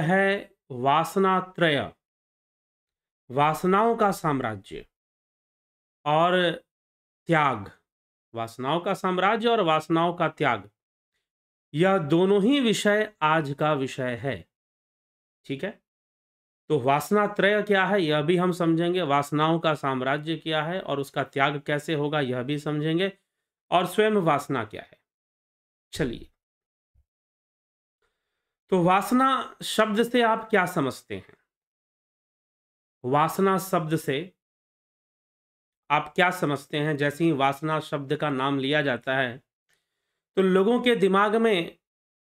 है वासनात्रय वासनाओं का साम्राज्य और त्याग वासनाओं का साम्राज्य और वासनाओं का त्याग यह दोनों ही विषय आज का विषय है ठीक है तो वासना त्रय क्या है यह भी हम समझेंगे वासनाओं का साम्राज्य क्या है और उसका त्याग कैसे होगा यह भी समझेंगे और स्वयं वासना क्या है चलिए तो वासना शब्द से आप क्या समझते हैं वासना शब्द से आप क्या समझते हैं जैसे ही वासना शब्द का नाम लिया जाता है तो लोगों के दिमाग में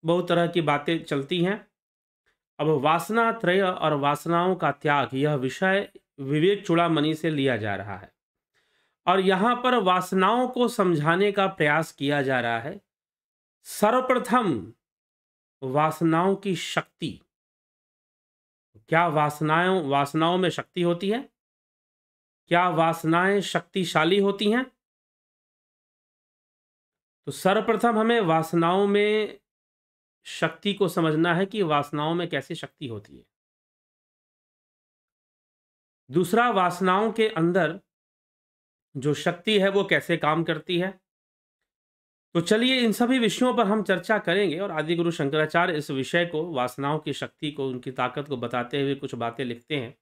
बहुत तरह की बातें चलती हैं अब वासना त्रय और वासनाओं का त्याग यह विषय विवेक चूड़ामणि से लिया जा रहा है और यहाँ पर वासनाओं को समझाने का प्रयास किया जा रहा है सर्वप्रथम वासनाओं की शक्ति क्या वासनाओं वासनाओं में शक्ति होती है क्या वासनाएं शक्तिशाली होती हैं तो सर्वप्रथम हमें वासनाओं में शक्ति को समझना है कि वासनाओं में कैसी शक्ति होती है दूसरा वासनाओं के अंदर जो शक्ति है वो कैसे काम करती है तो चलिए इन सभी विषयों पर हम चर्चा करेंगे और आदि गुरु शंकराचार्य इस विषय को वासनाओं की शक्ति को उनकी ताकत को बताते हुए कुछ बातें लिखते हैं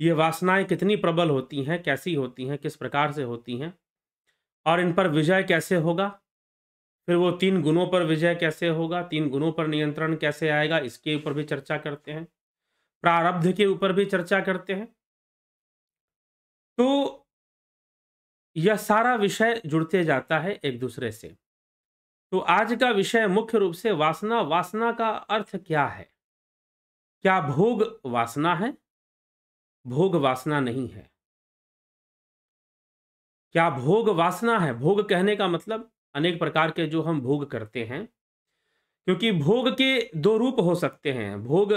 ये वासनाएं कितनी प्रबल होती हैं कैसी होती हैं किस प्रकार से होती हैं और इन पर विजय कैसे होगा फिर वो तीन गुणों पर विजय कैसे होगा तीन गुणों पर नियंत्रण कैसे आएगा इसके ऊपर भी चर्चा करते हैं प्रारब्ध के ऊपर भी चर्चा करते हैं तो यह सारा विषय जुड़ते जाता है एक दूसरे से तो आज का विषय मुख्य रूप से वासना वासना का अर्थ क्या है क्या भोग वासना है भोग वासना नहीं है क्या भोग वासना है भोग कहने का मतलब अनेक प्रकार के जो हम भोग करते हैं क्योंकि भोग के दो रूप हो सकते हैं भोग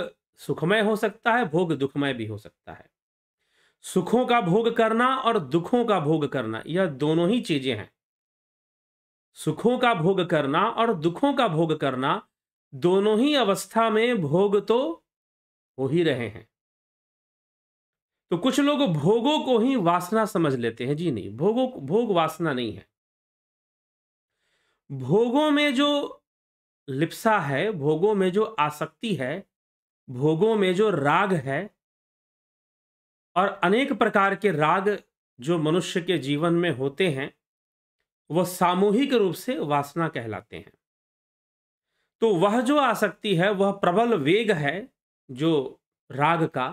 सुखमय हो सकता है भोग दुखमय भी हो सकता है सुखों का भोग करना और दुखों का भोग करना यह दोनों ही चीजें हैं सुखों का भोग करना और दुखों का भोग करना दोनों ही अवस्था में भोग तो हो ही रहे हैं तो कुछ लोग भोगों को ही वासना समझ लेते हैं जी नहीं भोगों भोग वासना नहीं है भोगों में जो लिप्सा है भोगों में जो आसक्ति है भोगों में जो राग है और अनेक प्रकार के राग जो मनुष्य के जीवन में होते हैं वह सामूहिक रूप से वासना कहलाते हैं तो वह जो आसक्ति है वह प्रबल वेग है जो राग का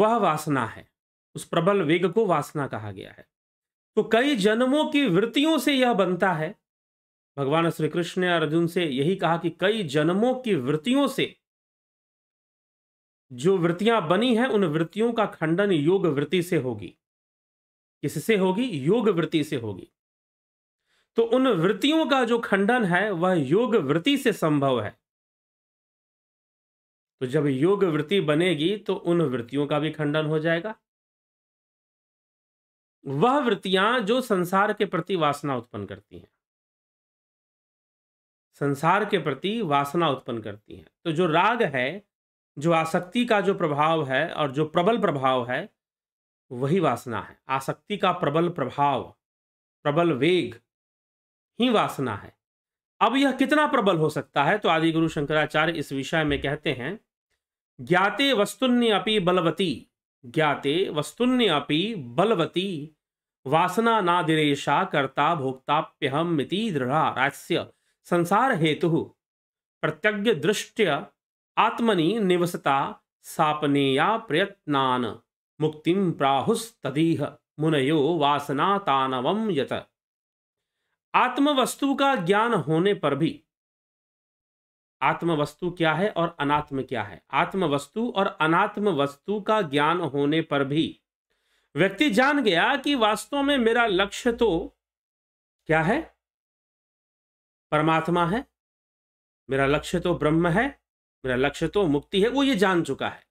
वह वासना है उस प्रबल वेग को वासना कहा गया है तो कई जन्मों की वृत्तियों से यह बनता है भगवान श्री कृष्ण ने अर्जुन से यही कहा कि कई जन्मों की वृत्तियों से जो वृत्तियां बनी हैं उन वृत्तियों का खंडन योग वृत्ति से होगी किससे होगी योग वृत्ति से होगी तो उन वृत्तियों का जो खंडन है वह योग वृत्ति से संभव है तो जब योग वृत्ति बनेगी तो उन वृत्तियों का भी खंडन हो जाएगा वह वृत्तियां जो संसार के प्रति वासना उत्पन्न करती हैं संसार के प्रति वासना उत्पन्न करती हैं तो जो राग है जो आसक्ति का जो प्रभाव है और जो प्रबल प्रभाव है वही वासना है आसक्ति का प्रबल प्रभाव प्रबल वेग ही वासना है अब यह कितना प्रबल हो सकता है तो आदि गुरु शंकराचार्य इस विषय में कहते हैं ज्ञाते वस्तुन्य अपि बलवती ज्ञाते वस्तुन्य अपि बलवती वासना नादिरेशा कर्ता भोक्ताप्यहम मिति दृढ़ा राजस्य संसार हेतु प्रत्यज्ञ दृष्ट आत्मनि निवसता सापनेया प्रयत्नान मुक्ति प्राहुस्तदीह मुनयो वासना तानवम यत आत्मवस्तु का ज्ञान होने पर भी आत्मवस्तु क्या है और अनात्म क्या है आत्मवस्तु और अनात्म वस्तु का ज्ञान होने पर भी व्यक्ति जान गया कि वास्तव में मेरा लक्ष्य तो क्या है परमात्मा है मेरा लक्ष्य तो ब्रह्म है मेरा लक्ष्य तो मुक्ति है वो ये जान चुका है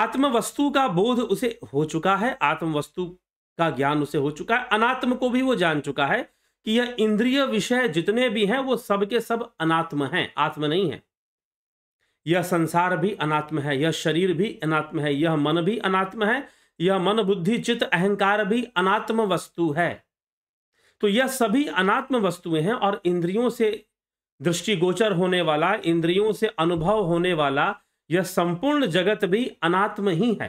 आत्मवस्तु का बोध उसे हो चुका है आत्मवस्तु का ज्ञान उसे हो चुका है अनात्म को भी वो जान चुका है कि यह इंद्रिय विषय जितने भी हैं वो सब के सब अनात्म हैं आत्म नहीं है यह संसार भी अनात्म है यह शरीर भी अनात्म है यह मन भी अनात्म है यह मन बुद्धि चित्त अहंकार भी अनात्म वस्तु है तो यह सभी अनात्म वस्तुएं हैं और इंद्रियों से दृष्टिगोचर होने वाला इंद्रियों से अनुभव होने वाला यह संपूर्ण जगत भी अनात्म ही है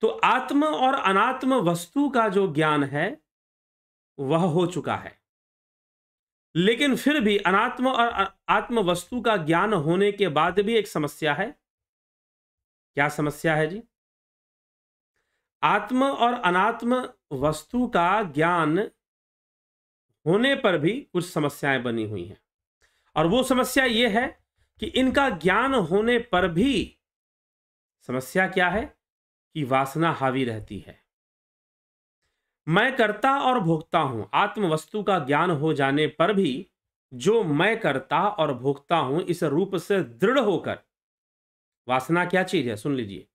तो आत्म और अनात्म वस्तु का जो ज्ञान है वह हो चुका है लेकिन फिर भी अनात्म और आत्म वस्तु का ज्ञान होने के बाद भी एक समस्या है क्या समस्या है जी आत्म और अनात्म वस्तु का ज्ञान होने पर भी कुछ समस्याएं बनी हुई हैं और वो समस्या ये है कि इनका ज्ञान होने पर भी समस्या क्या है कि वासना हावी रहती है मैं करता और भोगता हूं आत्म वस्तु का ज्ञान हो जाने पर भी जो मैं करता और भोगता हूं इस रूप से दृढ़ होकर वासना क्या चीज है सुन लीजिए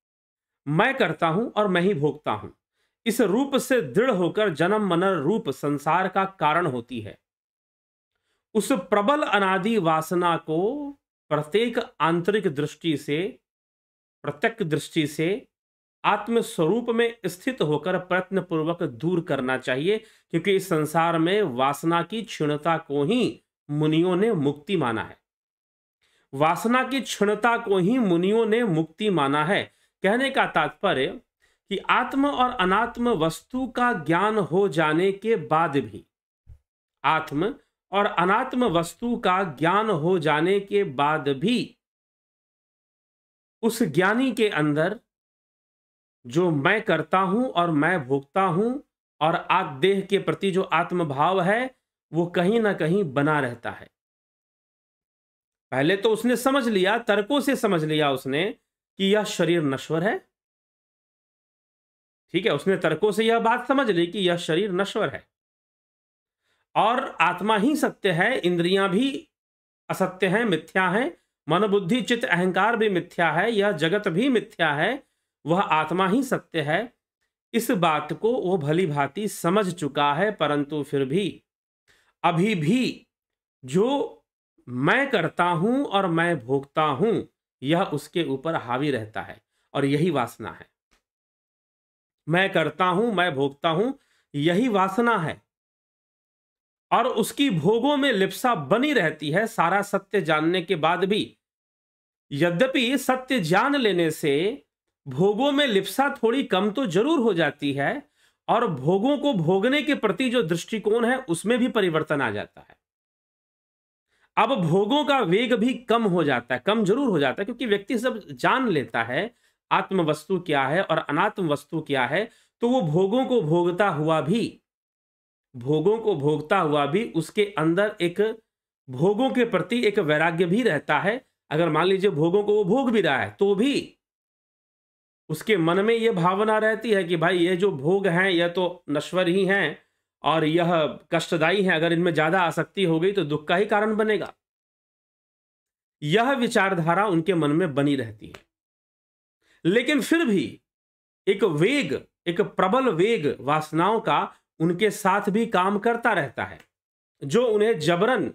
मैं करता हूं और मैं ही भोगता हूं इस रूप से दृढ़ होकर जन्म मनर रूप संसार का कारण होती है उस प्रबल अनादि वासना को प्रत्येक आंतरिक दृष्टि से प्रत्यक्ष दृष्टि से आत्म स्वरूप में स्थित होकर प्रयत्न पूर्वक दूर करना चाहिए क्योंकि इस संसार में वासना की क्षीणता को ही मुनियों ने मुक्ति माना है वासना की क्षीणता को ही मुनियों ने मुक्ति माना है कहने का तात्पर्य कि आत्म और अनात्म वस्तु का ज्ञान हो जाने के बाद भी आत्म और अनात्म वस्तु का ज्ञान हो जाने के बाद भी उस ज्ञानी के अंदर जो मैं करता हूं और मैं भोगता हूं और आप देह के प्रति जो आत्मभाव है वो कहीं ना कहीं बना रहता है पहले तो उसने समझ लिया तर्कों से समझ लिया उसने कि यह शरीर नश्वर है ठीक है उसने तर्कों से यह बात समझ ली कि यह शरीर नश्वर है और आत्मा ही सत्य है इंद्रियां भी असत्य हैं मिथ्या हैं मनोबुद्धि चित्त अहंकार भी मिथ्या है यह जगत भी मिथ्या है वह आत्मा ही सत्य है इस बात को वो भली भांति समझ चुका है परंतु फिर भी अभी भी जो मैं करता हूँ और मैं भोगता हूँ यह उसके ऊपर हावी रहता है और यही वासना है मैं करता हूं मैं भोगता हूं यही वासना है और उसकी भोगों में लिप्सा बनी रहती है सारा सत्य जानने के बाद भी यद्यपि सत्य जान लेने से भोगों में लिप्सा थोड़ी कम तो जरूर हो जाती है और भोगों को भोगने के प्रति जो दृष्टिकोण है उसमें भी परिवर्तन आ जाता है अब भोगों का वेग भी कम हो जाता है कम जरूर हो जाता है क्योंकि व्यक्ति सब जान लेता है आत्म वस्तु क्या है और अनात्म वस्तु क्या है तो वो भोगों को भोगता हुआ भी भोगों को भोगता हुआ भी उसके अंदर एक भोगों के प्रति एक वैराग्य भी रहता है अगर मान लीजिए भोगों को वो भोग भी रहा है तो भी उसके मन में ये भावना रहती है कि भाई ये जो भोग हैं यह तो नश्वर ही हैं और यह कष्टदायी हैं अगर इनमें ज़्यादा आसक्ति हो गई तो दुख का ही कारण बनेगा यह विचारधारा उनके मन में बनी रहती है लेकिन फिर भी एक वेग एक प्रबल वेग वासनाओं का उनके साथ भी काम करता रहता है जो उन्हें जबरन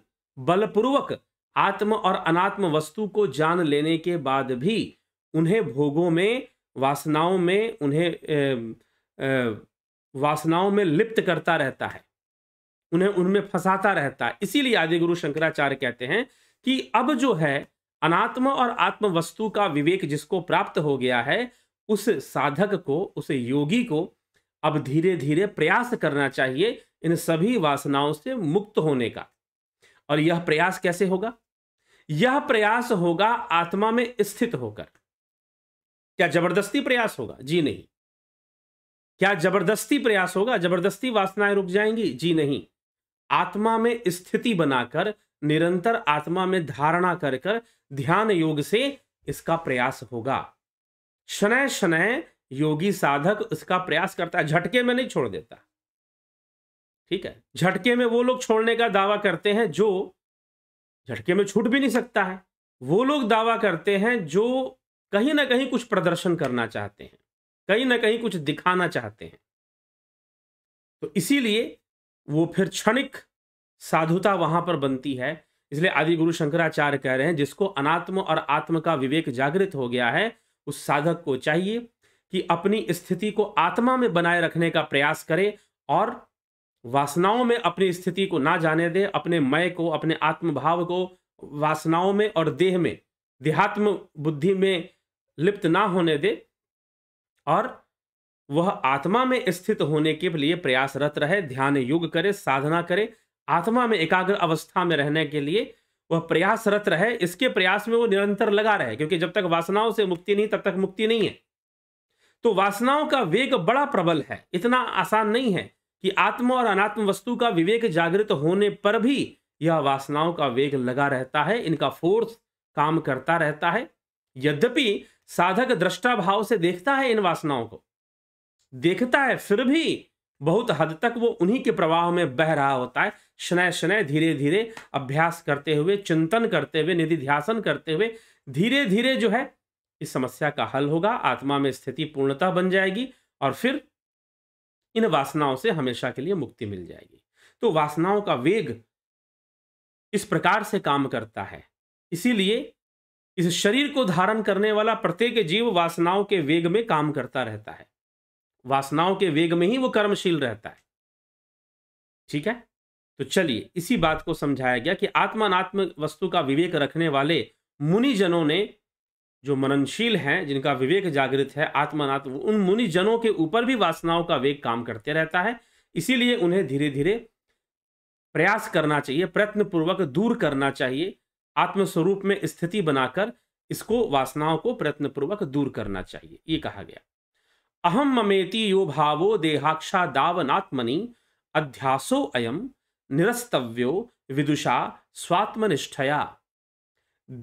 बलपूर्वक आत्म और अनात्म वस्तु को जान लेने के बाद भी उन्हें भोगों में वासनाओं में उन्हें ए, ए, वासनाओं में लिप्त करता रहता है उन्हें उनमें फंसाता रहता है इसीलिए आदि गुरु शंकराचार्य कहते हैं कि अब जो है अनात्म और आत्म वस्तु का विवेक जिसको प्राप्त हो गया है उस साधक को उस योगी को अब धीरे धीरे प्रयास करना चाहिए इन सभी वासनाओं से मुक्त होने का और यह प्रयास कैसे होगा यह प्रयास होगा आत्मा में स्थित होकर क्या जबरदस्ती प्रयास होगा जी नहीं क्या जबरदस्ती प्रयास होगा जबरदस्ती वासनाएं रुक जाएंगी जी नहीं आत्मा में स्थिति बनाकर निरंतर आत्मा में धारणा कर कर ध्यान योग से इसका प्रयास होगा शनय शनय योगी साधक इसका प्रयास करता है झटके में नहीं छोड़ देता ठीक है झटके में वो लोग छोड़ने का दावा करते हैं जो झटके में छूट भी नहीं सकता है वो लोग दावा करते हैं जो कहीं ना कहीं कुछ प्रदर्शन करना चाहते हैं कहीं ना कहीं कुछ दिखाना चाहते हैं तो इसीलिए वो फिर क्षणिक साधुता वहां पर बनती है इसलिए आदि गुरु शंकराचार्य कह रहे हैं जिसको अनात्म और आत्म का विवेक जागृत हो गया है उस साधक को चाहिए कि अपनी स्थिति को आत्मा में बनाए रखने का प्रयास करे और वासनाओं में अपनी स्थिति को ना जाने दे अपने मय को अपने आत्मभाव को वासनाओं में और देह में देहात्म बुद्धि में लिप्त ना होने दे और वह आत्मा में स्थित होने के लिए प्रयासरत रहे ध्यान योग करे साधना करे आत्मा में एकाग्र अवस्था में रहने के लिए वह प्रयासरत रहे इसके प्रयास में वो निरंतर लगा रहे क्योंकि जब तक वासनाओं से मुक्ति नहीं तब तक मुक्ति नहीं है तो वासनाओं का वेग बड़ा प्रबल है इतना आसान नहीं है कि आत्म और अनात्म वस्तु का विवेक जागृत होने पर भी यह वासनाओं का वेग लगा रहता है इनका फोर्स काम करता रहता है यद्यपि साधक दृष्टा भाव से देखता है इन वासनाओं को देखता है फिर भी बहुत हद तक वो उन्हीं के प्रवाह में बह रहा होता है शनय शनय धीरे धीरे अभ्यास करते हुए चिंतन करते हुए निधि ध्यासन करते हुए धीरे धीरे जो है इस समस्या का हल होगा आत्मा में स्थिति पूर्णता बन जाएगी और फिर इन वासनाओं से हमेशा के लिए मुक्ति मिल जाएगी तो वासनाओं का वेग इस प्रकार से काम करता है इसीलिए इस शरीर को धारण करने वाला प्रत्येक जीव वासनाओं के वेग में काम करता रहता है वासनाओं के वेग में ही वो कर्मशील रहता है ठीक है तो चलिए इसी बात को समझाया गया कि आत्मानात्म वस्तु का विवेक रखने वाले मुनिजनों ने जो मननशील हैं जिनका विवेक जागृत है आत्मानात्म उन मुनिजनों के ऊपर भी वासनाओं का वेग काम करते रहता है इसीलिए उन्हें धीरे धीरे प्रयास करना चाहिए प्रयत्न पूर्वक दूर करना चाहिए आत्मस्वरूप में स्थिति बनाकर इसको वासनाओं को प्रयत्न पूर्वक दूर करना चाहिए ये कहा गया अहम ममेति यो भावो देहाक्षा दावनात्मनि अध्यासो अयम निरस्तव्यो विदुषा स्वात्मनिष्ठया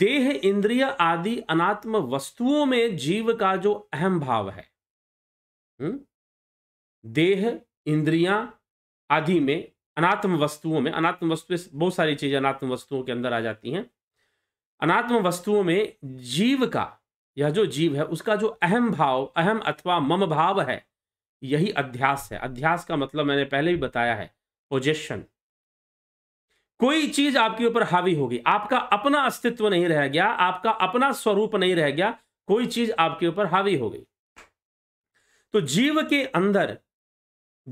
देह इंद्रिय आदि अनात्म वस्तुओं में जीव का जो अहम भाव है हम्म? देह इंद्रिया आदि में अनात्म वस्तुओं में अनात्म वस्तु बहुत सारी चीजें अनात्म वस्तुओं के अंदर आ जाती हैं अनात्म वस्तुओं में जीव का यह जो जीव है उसका जो अहम भाव अहम अथवा मम भाव है यही अध्यास है अध्यास का मतलब मैंने पहले भी बताया है पोजेशन कोई चीज आपके ऊपर हावी होगी आपका अपना अस्तित्व नहीं रह गया आपका अपना स्वरूप नहीं रह गया कोई चीज आपके ऊपर हावी हो गई तो जीव के अंदर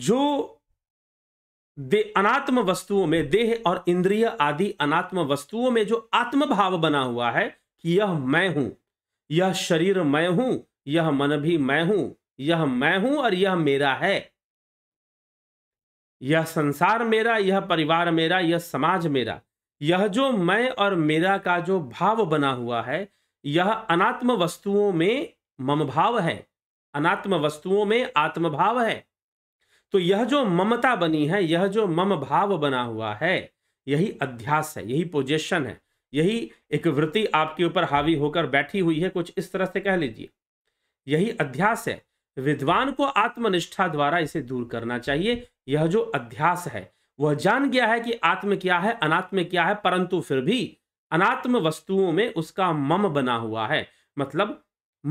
जो दे अनात्म वस्तुओं में देह और इंद्रिय आदि अनात्म वस्तुओं में जो आत्मभाव बना हुआ है कि यह मैं हूं यह शरीर मैं हूं यह मन भी मैं हूं यह मैं हूं और यह मेरा है यह संसार मेरा यह परिवार मेरा यह समाज मेरा यह जो मैं और मेरा का जो भाव बना हुआ है यह अनात्म वस्तुओं में मम भाव है अनात्म वस्तुओं में आत्मभाव है तो यह जो ममता बनी है यह जो मम भाव बना हुआ है यही अध्यास है यही पोजेशन है यही एक वृत्ति आपके ऊपर हावी होकर बैठी हुई है कुछ इस तरह से कह लीजिए यही अध्यास है विद्वान को आत्मनिष्ठा द्वारा इसे दूर करना चाहिए यह जो अध्यास है वह जान गया है कि आत्म क्या है अनात्म क्या है परंतु फिर भी अनात्म वस्तुओं में उसका मम बना हुआ है मतलब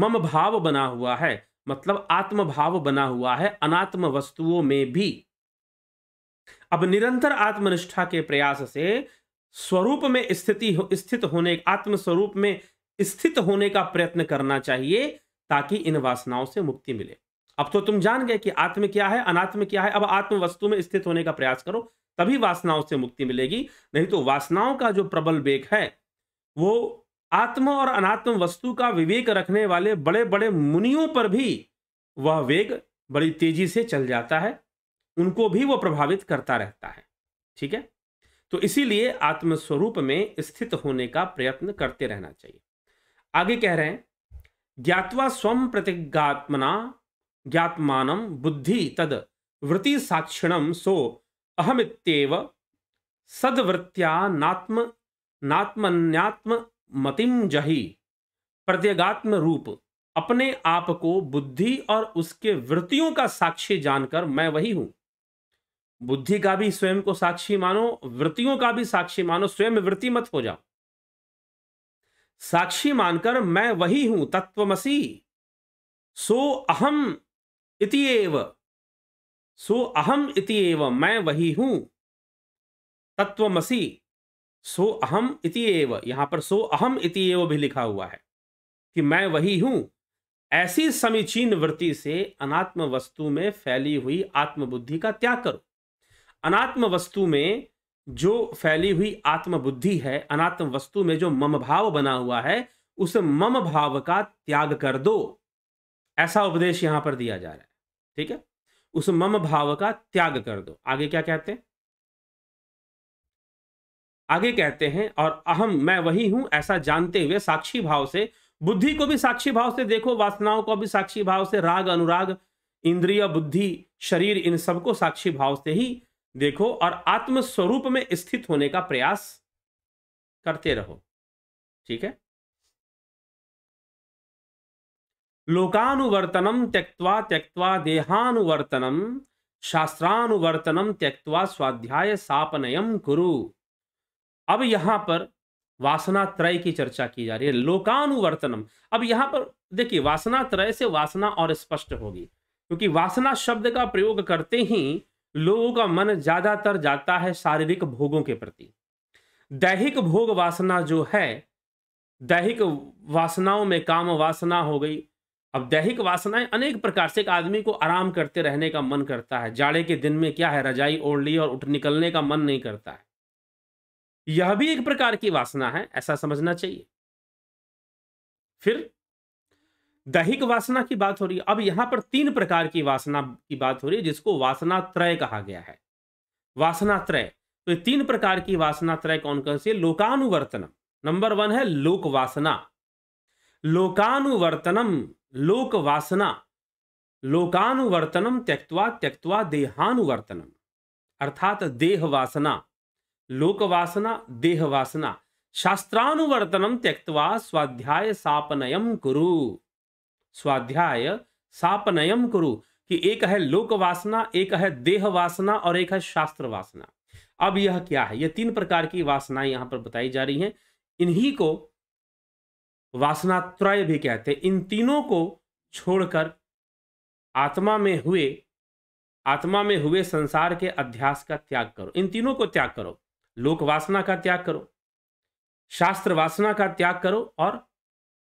मम भाव बना हुआ है मतलब आत्म भाव बना हुआ है अनात्म वस्तुओं में भी अब निरंतर आत्मनिष्ठा के प्रयास से स्वरूप में स्थिति हो, स्थित होने आत्मस्वरूप में स्थित होने का प्रयत्न करना चाहिए ताकि इन वासनाओं से मुक्ति मिले अब तो तुम जान गए कि आत्म क्या है अनात्म क्या है अब आत्म वस्तु में स्थित होने का प्रयास करो तभी वासनाओं से मुक्ति मिलेगी नहीं तो वासनाओं का जो प्रबल वेग है वो आत्म और अनात्म वस्तु का विवेक रखने वाले बड़े बड़े मुनियों पर भी वह वेग बड़ी तेजी से चल जाता है उनको भी वो प्रभावित करता रहता है ठीक है तो इसीलिए आत्मस्वरूप में स्थित होने का प्रयत्न करते रहना चाहिए आगे कह रहे हैं ज्ञातवा स्वम प्रतिज्ञात्मना ज्ञातमान बुद्धि तद वृत्ति साक्षिणम सो अहमितेव सदवृत्त्या नात्म नात्मन्यात्म मतिम जही प्रत्यगात्म रूप अपने आप को बुद्धि और उसके वृत्तियों का साक्षी जानकर मैं वही हूं बुद्धि का भी स्वयं को साक्षी मानो वृत्तियों का भी साक्षी मानो स्वयं वृत्ति मत हो जाओ साक्षी मानकर मैं वही हूं तत्वमसी सो अहम इति एव सो अहम इति एव मैं वही हूं तत्वमसी सो अहम इति एव यहां पर सो अहम इति एव भी लिखा हुआ है कि मैं वही हूं ऐसी समीचीन वृत्ति से अनात्म वस्तु में फैली हुई आत्मबुद्धि का त्याग करो अनात्म वस्तु में जो फैली हुई आत्मबुद्धि है अनात्म वस्तु में जो मम भाव बना हुआ है उस मम भाव का त्याग कर दो ऐसा उपदेश यहां पर दिया जा रहा है ठीक है उस मम भाव का त्याग कर दो आगे क्या कहते हैं आगे कहते हैं और अहम मैं वही हूं ऐसा जानते हुए साक्षी भाव से बुद्धि को भी साक्षी भाव से देखो वासनाओं को भी साक्षी भाव से राग अनुराग इंद्रिय बुद्धि शरीर इन सबको साक्षी भाव से ही देखो और आत्म स्वरूप में स्थित होने का प्रयास करते रहो ठीक है लोकानुवर्तनम त्यक्वा त्यक्वा देहानुवर्तनम शास्त्रानुवर्तनम त्यक्वा स्वाध्याय सापनयम कुरु अब यहां पर वासना त्रय की चर्चा की जा रही है लोकानुवर्तनम अब यहां पर देखिए वासना त्रय से वासना और स्पष्ट होगी क्योंकि वासना शब्द का प्रयोग करते ही लोगों का मन ज्यादातर जाता है शारीरिक भोगों के प्रति दैहिक भोग वासना जो है दैहिक वासनाओं में काम वासना हो गई अब दैहिक वासनाएं अनेक प्रकार से एक आदमी को आराम करते रहने का मन करता है जाड़े के दिन में क्या है रजाई ओढ़ ली और उठ निकलने का मन नहीं करता है यह भी एक प्रकार की वासना है ऐसा समझना चाहिए फिर दैहिक वासना की बात हो रही है अब यहां पर तीन प्रकार की वासना की बात हो रही है जिसको वासना त्रय कहा गया है वासना त्रय तो तीन प्रकार की वासना त्रय कौन कौन सी लोकानुवर्तनम नंबर वन है लोक वासना लोकानुवर्तनम लोक वासना लोकानुवर्तनम त्यक्वा त्यक्वा देहानुवर्तनम अर्थात देह वासना लोक वासना देह वासना शास्त्रानुवर्तनम त्यक्वा स्वाध्याय सापनयम कुरु स्वाध्याय सापनयम करू कि एक है लोक वासना एक है देह वासना और एक है शास्त्र वासना अब यह क्या है यह तीन प्रकार की वासनाएं यहां पर बताई जा रही हैं इन्हीं को वासना त्रय भी कहते हैं इन तीनों को छोड़कर आत्मा में हुए आत्मा में हुए संसार के अध्यास का त्याग करो इन तीनों को त्याग करो लोक वासना का त्याग करो शास्त्र वासना का त्याग करो और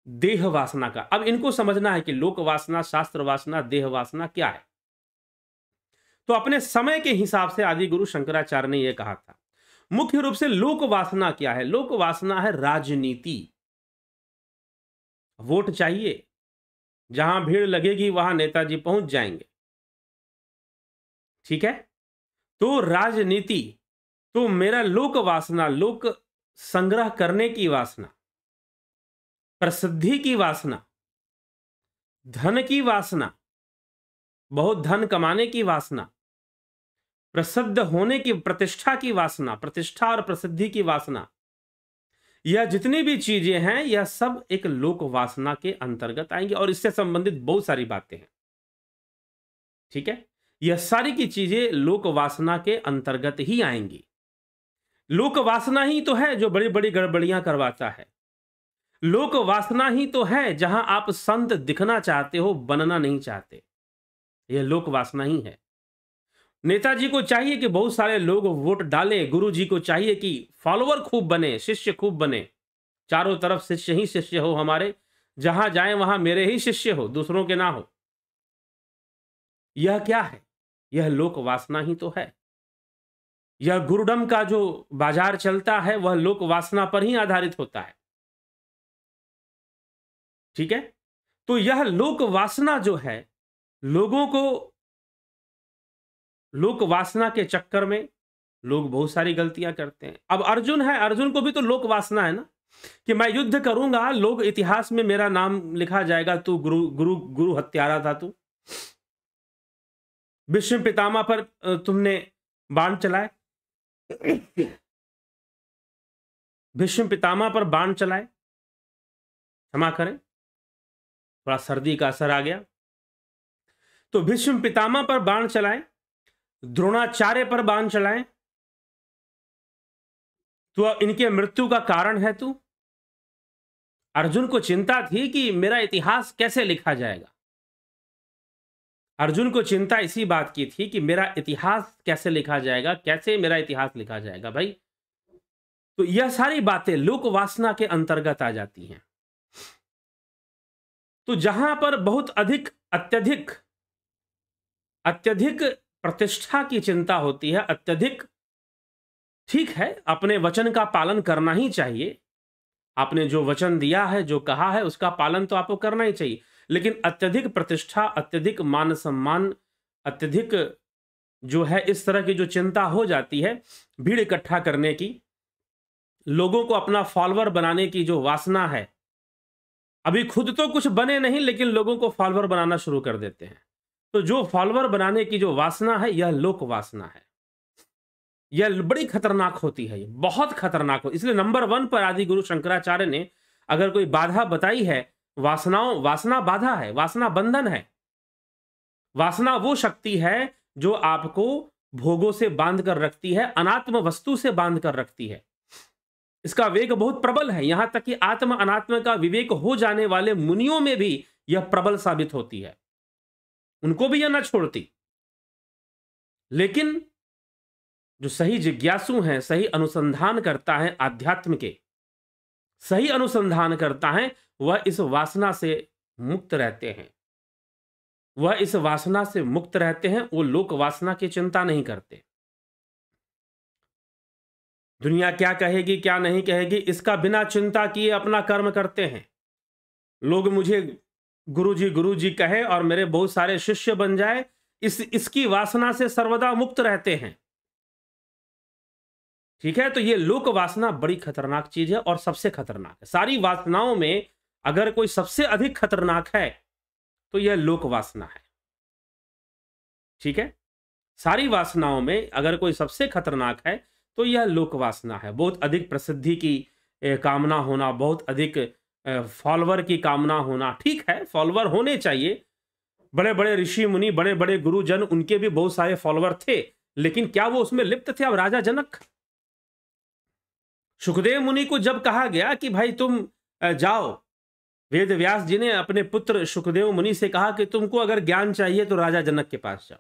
देह वासना का अब इनको समझना है कि लोक वासना शास्त्र वासना देह वासना क्या है तो अपने समय के हिसाब से आदि गुरु शंकराचार्य ने यह कहा था मुख्य रूप से लोक वासना क्या है लोक वासना है राजनीति वोट चाहिए जहां भीड़ लगेगी वहां नेताजी पहुंच जाएंगे ठीक है तो राजनीति तो मेरा लोक वासना लोक संग्रह करने की वासना प्रसिद्धि की वासना धन की वासना बहुत धन कमाने की वासना प्रसिद्ध होने की प्रतिष्ठा की वासना प्रतिष्ठा और प्रसिद्धि की वासना यह जितनी भी चीजें हैं यह सब एक लोक वासना के अंतर्गत आएंगी और इससे संबंधित बहुत सारी बातें हैं ठीक है यह सारी की चीजें लोक वासना के अंतर्गत ही आएंगी लोक वासना ही तो है जो बड़ी बड़ी गड़बड़ियां करवाता है लोक वासना ही तो है जहां आप संत दिखना चाहते हो बनना नहीं चाहते यह लोक वासना ही है नेताजी को चाहिए कि बहुत सारे लोग वोट डालें गुरु जी को चाहिए कि फॉलोअर खूब बने शिष्य खूब बने चारों तरफ शिष्य ही शिष्य हो हमारे जहां जाए वहां मेरे ही शिष्य हो दूसरों के ना हो यह क्या है यह लोक वासना ही तो है यह गुरुडम का जो बाजार चलता है वह लोक वासना पर ही आधारित होता है ठीक है तो यह लोक वासना जो है लोगों को लोक वासना के चक्कर में लोग बहुत सारी गलतियां करते हैं अब अर्जुन है अर्जुन को भी तो लोक वासना है ना कि मैं युद्ध करूंगा लोग इतिहास में मेरा नाम लिखा जाएगा तू गुरु गुरु गुरु हत्यारा था तू विष्णु पितामा पर तुमने बाण चलाए विष्णु पितामा पर बाण चलाए क्षमा करें थोड़ा सर्दी का असर आ गया तो भीष्म पितामह पर बाण चलाएं द्रोणाचार्य पर बाण चलाएं तो इनके मृत्यु का कारण है तू अर्जुन को चिंता थी कि मेरा इतिहास कैसे लिखा जाएगा अर्जुन को चिंता इसी बात की थी कि मेरा इतिहास कैसे लिखा जाएगा कैसे मेरा इतिहास लिखा जाएगा भाई तो यह सारी बातें लोक वासना के अंतर्गत आ जाती हैं तो जहां पर बहुत अधिक अत्यधिक अत्यधिक प्रतिष्ठा की चिंता होती है अत्यधिक ठीक है अपने वचन का पालन करना ही चाहिए आपने जो वचन दिया है जो कहा है उसका पालन तो आपको करना ही चाहिए लेकिन अत्यधिक प्रतिष्ठा अत्यधिक मान सम्मान अत्यधिक जो है इस तरह की जो चिंता हो जाती है भीड़ इकट्ठा करने की लोगों को अपना फॉलोअर बनाने की जो वासना है अभी खुद तो कुछ बने नहीं लेकिन लोगों को फॉलोअर बनाना शुरू कर देते हैं तो जो फॉलोअर बनाने की जो वासना है यह लोक वासना है यह बड़ी खतरनाक होती है बहुत खतरनाक हो इसलिए नंबर वन पर आदि गुरु शंकराचार्य ने अगर कोई बाधा बताई है वासनाओं वासना बाधा है वासना बंधन है वासना वो शक्ति है जो आपको भोगों से बांध कर रखती है अनात्म वस्तु से बांध कर रखती है इसका वेग बहुत प्रबल है यहाँ तक कि आत्म अनात्म का विवेक हो जाने वाले मुनियों में भी यह प्रबल साबित होती है उनको भी यह न छोड़ती लेकिन जो सही जिज्ञासु हैं सही अनुसंधान करता है आध्यात्म के सही अनुसंधान करता है वह इस वासना से मुक्त रहते हैं वह इस वासना से मुक्त रहते हैं वो लोक वासना की चिंता नहीं करते दुनिया क्या कहेगी क्या नहीं कहेगी इसका बिना चिंता किए अपना कर्म करते हैं लोग मुझे गुरुजी गुरुजी कहे और मेरे बहुत सारे शिष्य बन जाए इस इसकी वासना से सर्वदा मुक्त रहते हैं ठीक है तो ये लोक वासना बड़ी खतरनाक चीज है और सबसे खतरनाक है सारी वासनाओं में अगर कोई सबसे अधिक खतरनाक है तो यह लोक वासना है ठीक है सारी वासनाओं में अगर कोई सबसे खतरनाक है तो यह लोक वासना है बहुत अधिक प्रसिद्धि की कामना होना बहुत अधिक फॉलोअर की कामना होना ठीक है फॉलोअर होने चाहिए बड़े बड़े ऋषि मुनि बड़े बड़े गुरुजन उनके भी बहुत सारे फॉलोअर थे लेकिन क्या वो उसमें लिप्त थे अब राजा जनक सुखदेव मुनि को जब कहा गया कि भाई तुम जाओ वेद व्यास जी ने अपने पुत्र सुखदेव मुनि से कहा कि तुमको अगर ज्ञान चाहिए तो राजा जनक के पास जाओ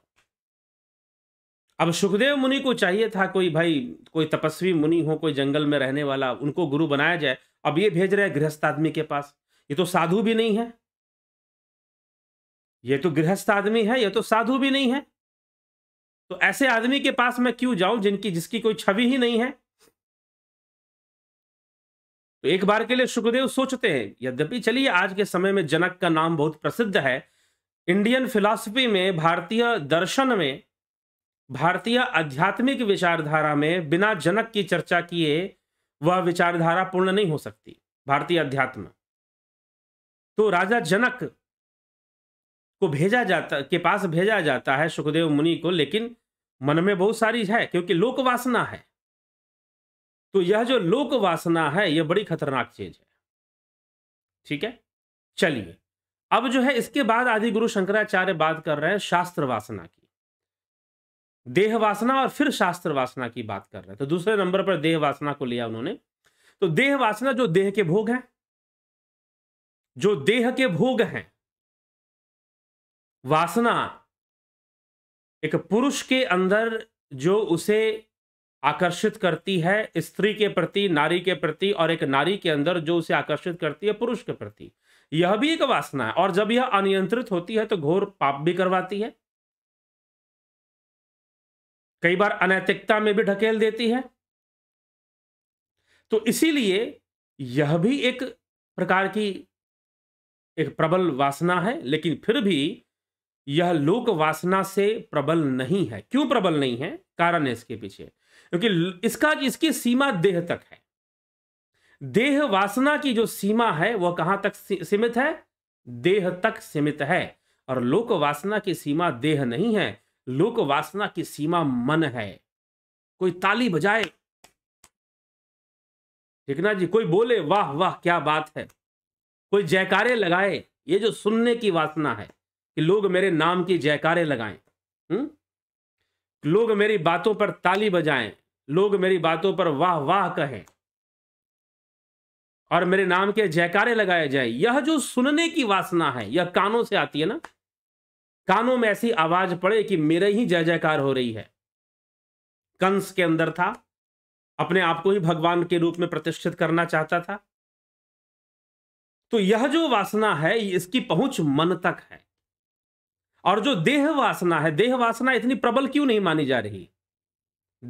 अब सुखदेव मुनि को चाहिए था कोई भाई कोई तपस्वी मुनि हो कोई जंगल में रहने वाला उनको गुरु बनाया जाए अब ये भेज रहे हैं गृहस्थ आदमी के पास ये तो साधु भी नहीं है ये तो गृहस्थ आदमी है ये तो साधु भी नहीं है तो ऐसे आदमी के पास मैं क्यों जाऊं जिनकी जिसकी कोई छवि ही नहीं है तो एक बार के लिए सुखदेव सोचते हैं यद्यपि चलिए आज के समय में जनक का नाम बहुत प्रसिद्ध है इंडियन फिलॉसफी में भारतीय दर्शन में भारतीय आध्यात्मिक विचारधारा में बिना जनक की चर्चा किए वह विचारधारा पूर्ण नहीं हो सकती भारतीय अध्यात्म तो राजा जनक को भेजा जाता के पास भेजा जाता है सुखदेव मुनि को लेकिन मन में बहुत सारी है क्योंकि लोक वासना है तो यह जो लोक वासना है यह बड़ी खतरनाक चीज है ठीक है चलिए अब जो है इसके बाद आदि गुरु शंकराचार्य बात कर रहे हैं शास्त्र वासना की देह वासना और फिर शास्त्र वासना की बात कर रहे हैं तो दूसरे नंबर पर देह वासना को लिया उन्होंने तो देह वासना जो देह के भोग हैं जो देह के भोग हैं वासना एक पुरुष के अंदर जो उसे आकर्षित करती है स्त्री के प्रति नारी के प्रति और एक नारी के अंदर जो उसे आकर्षित करती है पुरुष के प्रति यह भी एक वासना है और जब यह अनियंत्रित होती है तो घोर पाप भी करवाती है कई बार अनैतिकता में भी ढकेल देती है तो इसीलिए यह भी एक प्रकार की एक प्रबल वासना है लेकिन फिर भी यह लोक वासना से प्रबल नहीं है क्यों प्रबल नहीं है कारण है इसके पीछे क्योंकि इसका इसकी सीमा देह तक है देह वासना की जो सीमा है वह कहां तक सीमित है देह तक सीमित है और लोक वासना की सीमा देह नहीं है लोक वासना की सीमा मन है कोई ताली बजाए ठीक ना जी कोई बोले वाह वाह क्या बात है कोई जयकारे लगाए ये जो सुनने की वासना है कि लोग मेरे नाम की जयकारे लगाएं हुँ? हम्म? लोग मेरी बातों पर ताली बजाएं लोग मेरी बातों पर वाह वाह कहें और मेरे नाम के जयकारे लगाए जाए यह जो सुनने की वासना है यह कानों से आती है ना कानों में ऐसी आवाज पड़े कि मेरे ही जय जयकार हो रही है कंस के अंदर था अपने आप को ही भगवान के रूप में प्रतिष्ठित करना चाहता था तो यह जो वासना है इसकी पहुंच मन तक है और जो देह वासना है देह वासना इतनी प्रबल क्यों नहीं मानी जा रही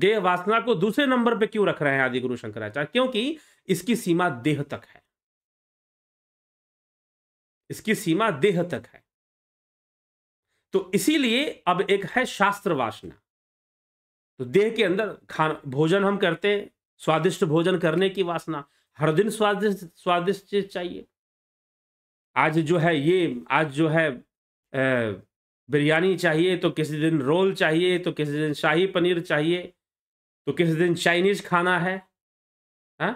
देह वासना को दूसरे नंबर पे क्यों रख रहे हैं आदि गुरु शंकराचार्य क्योंकि इसकी सीमा देह तक है इसकी सीमा देह तक है तो इसीलिए अब एक है शास्त्र वासना तो देह के अंदर खाना भोजन हम करते हैं स्वादिष्ट भोजन करने की वासना हर दिन स्वादिष्ट स्वादिष्ट चीज चाहिए आज जो है ये आज जो है बिरयानी चाहिए तो किसी दिन रोल चाहिए तो किसी दिन शाही पनीर चाहिए तो किसी दिन चाइनीज खाना है हा?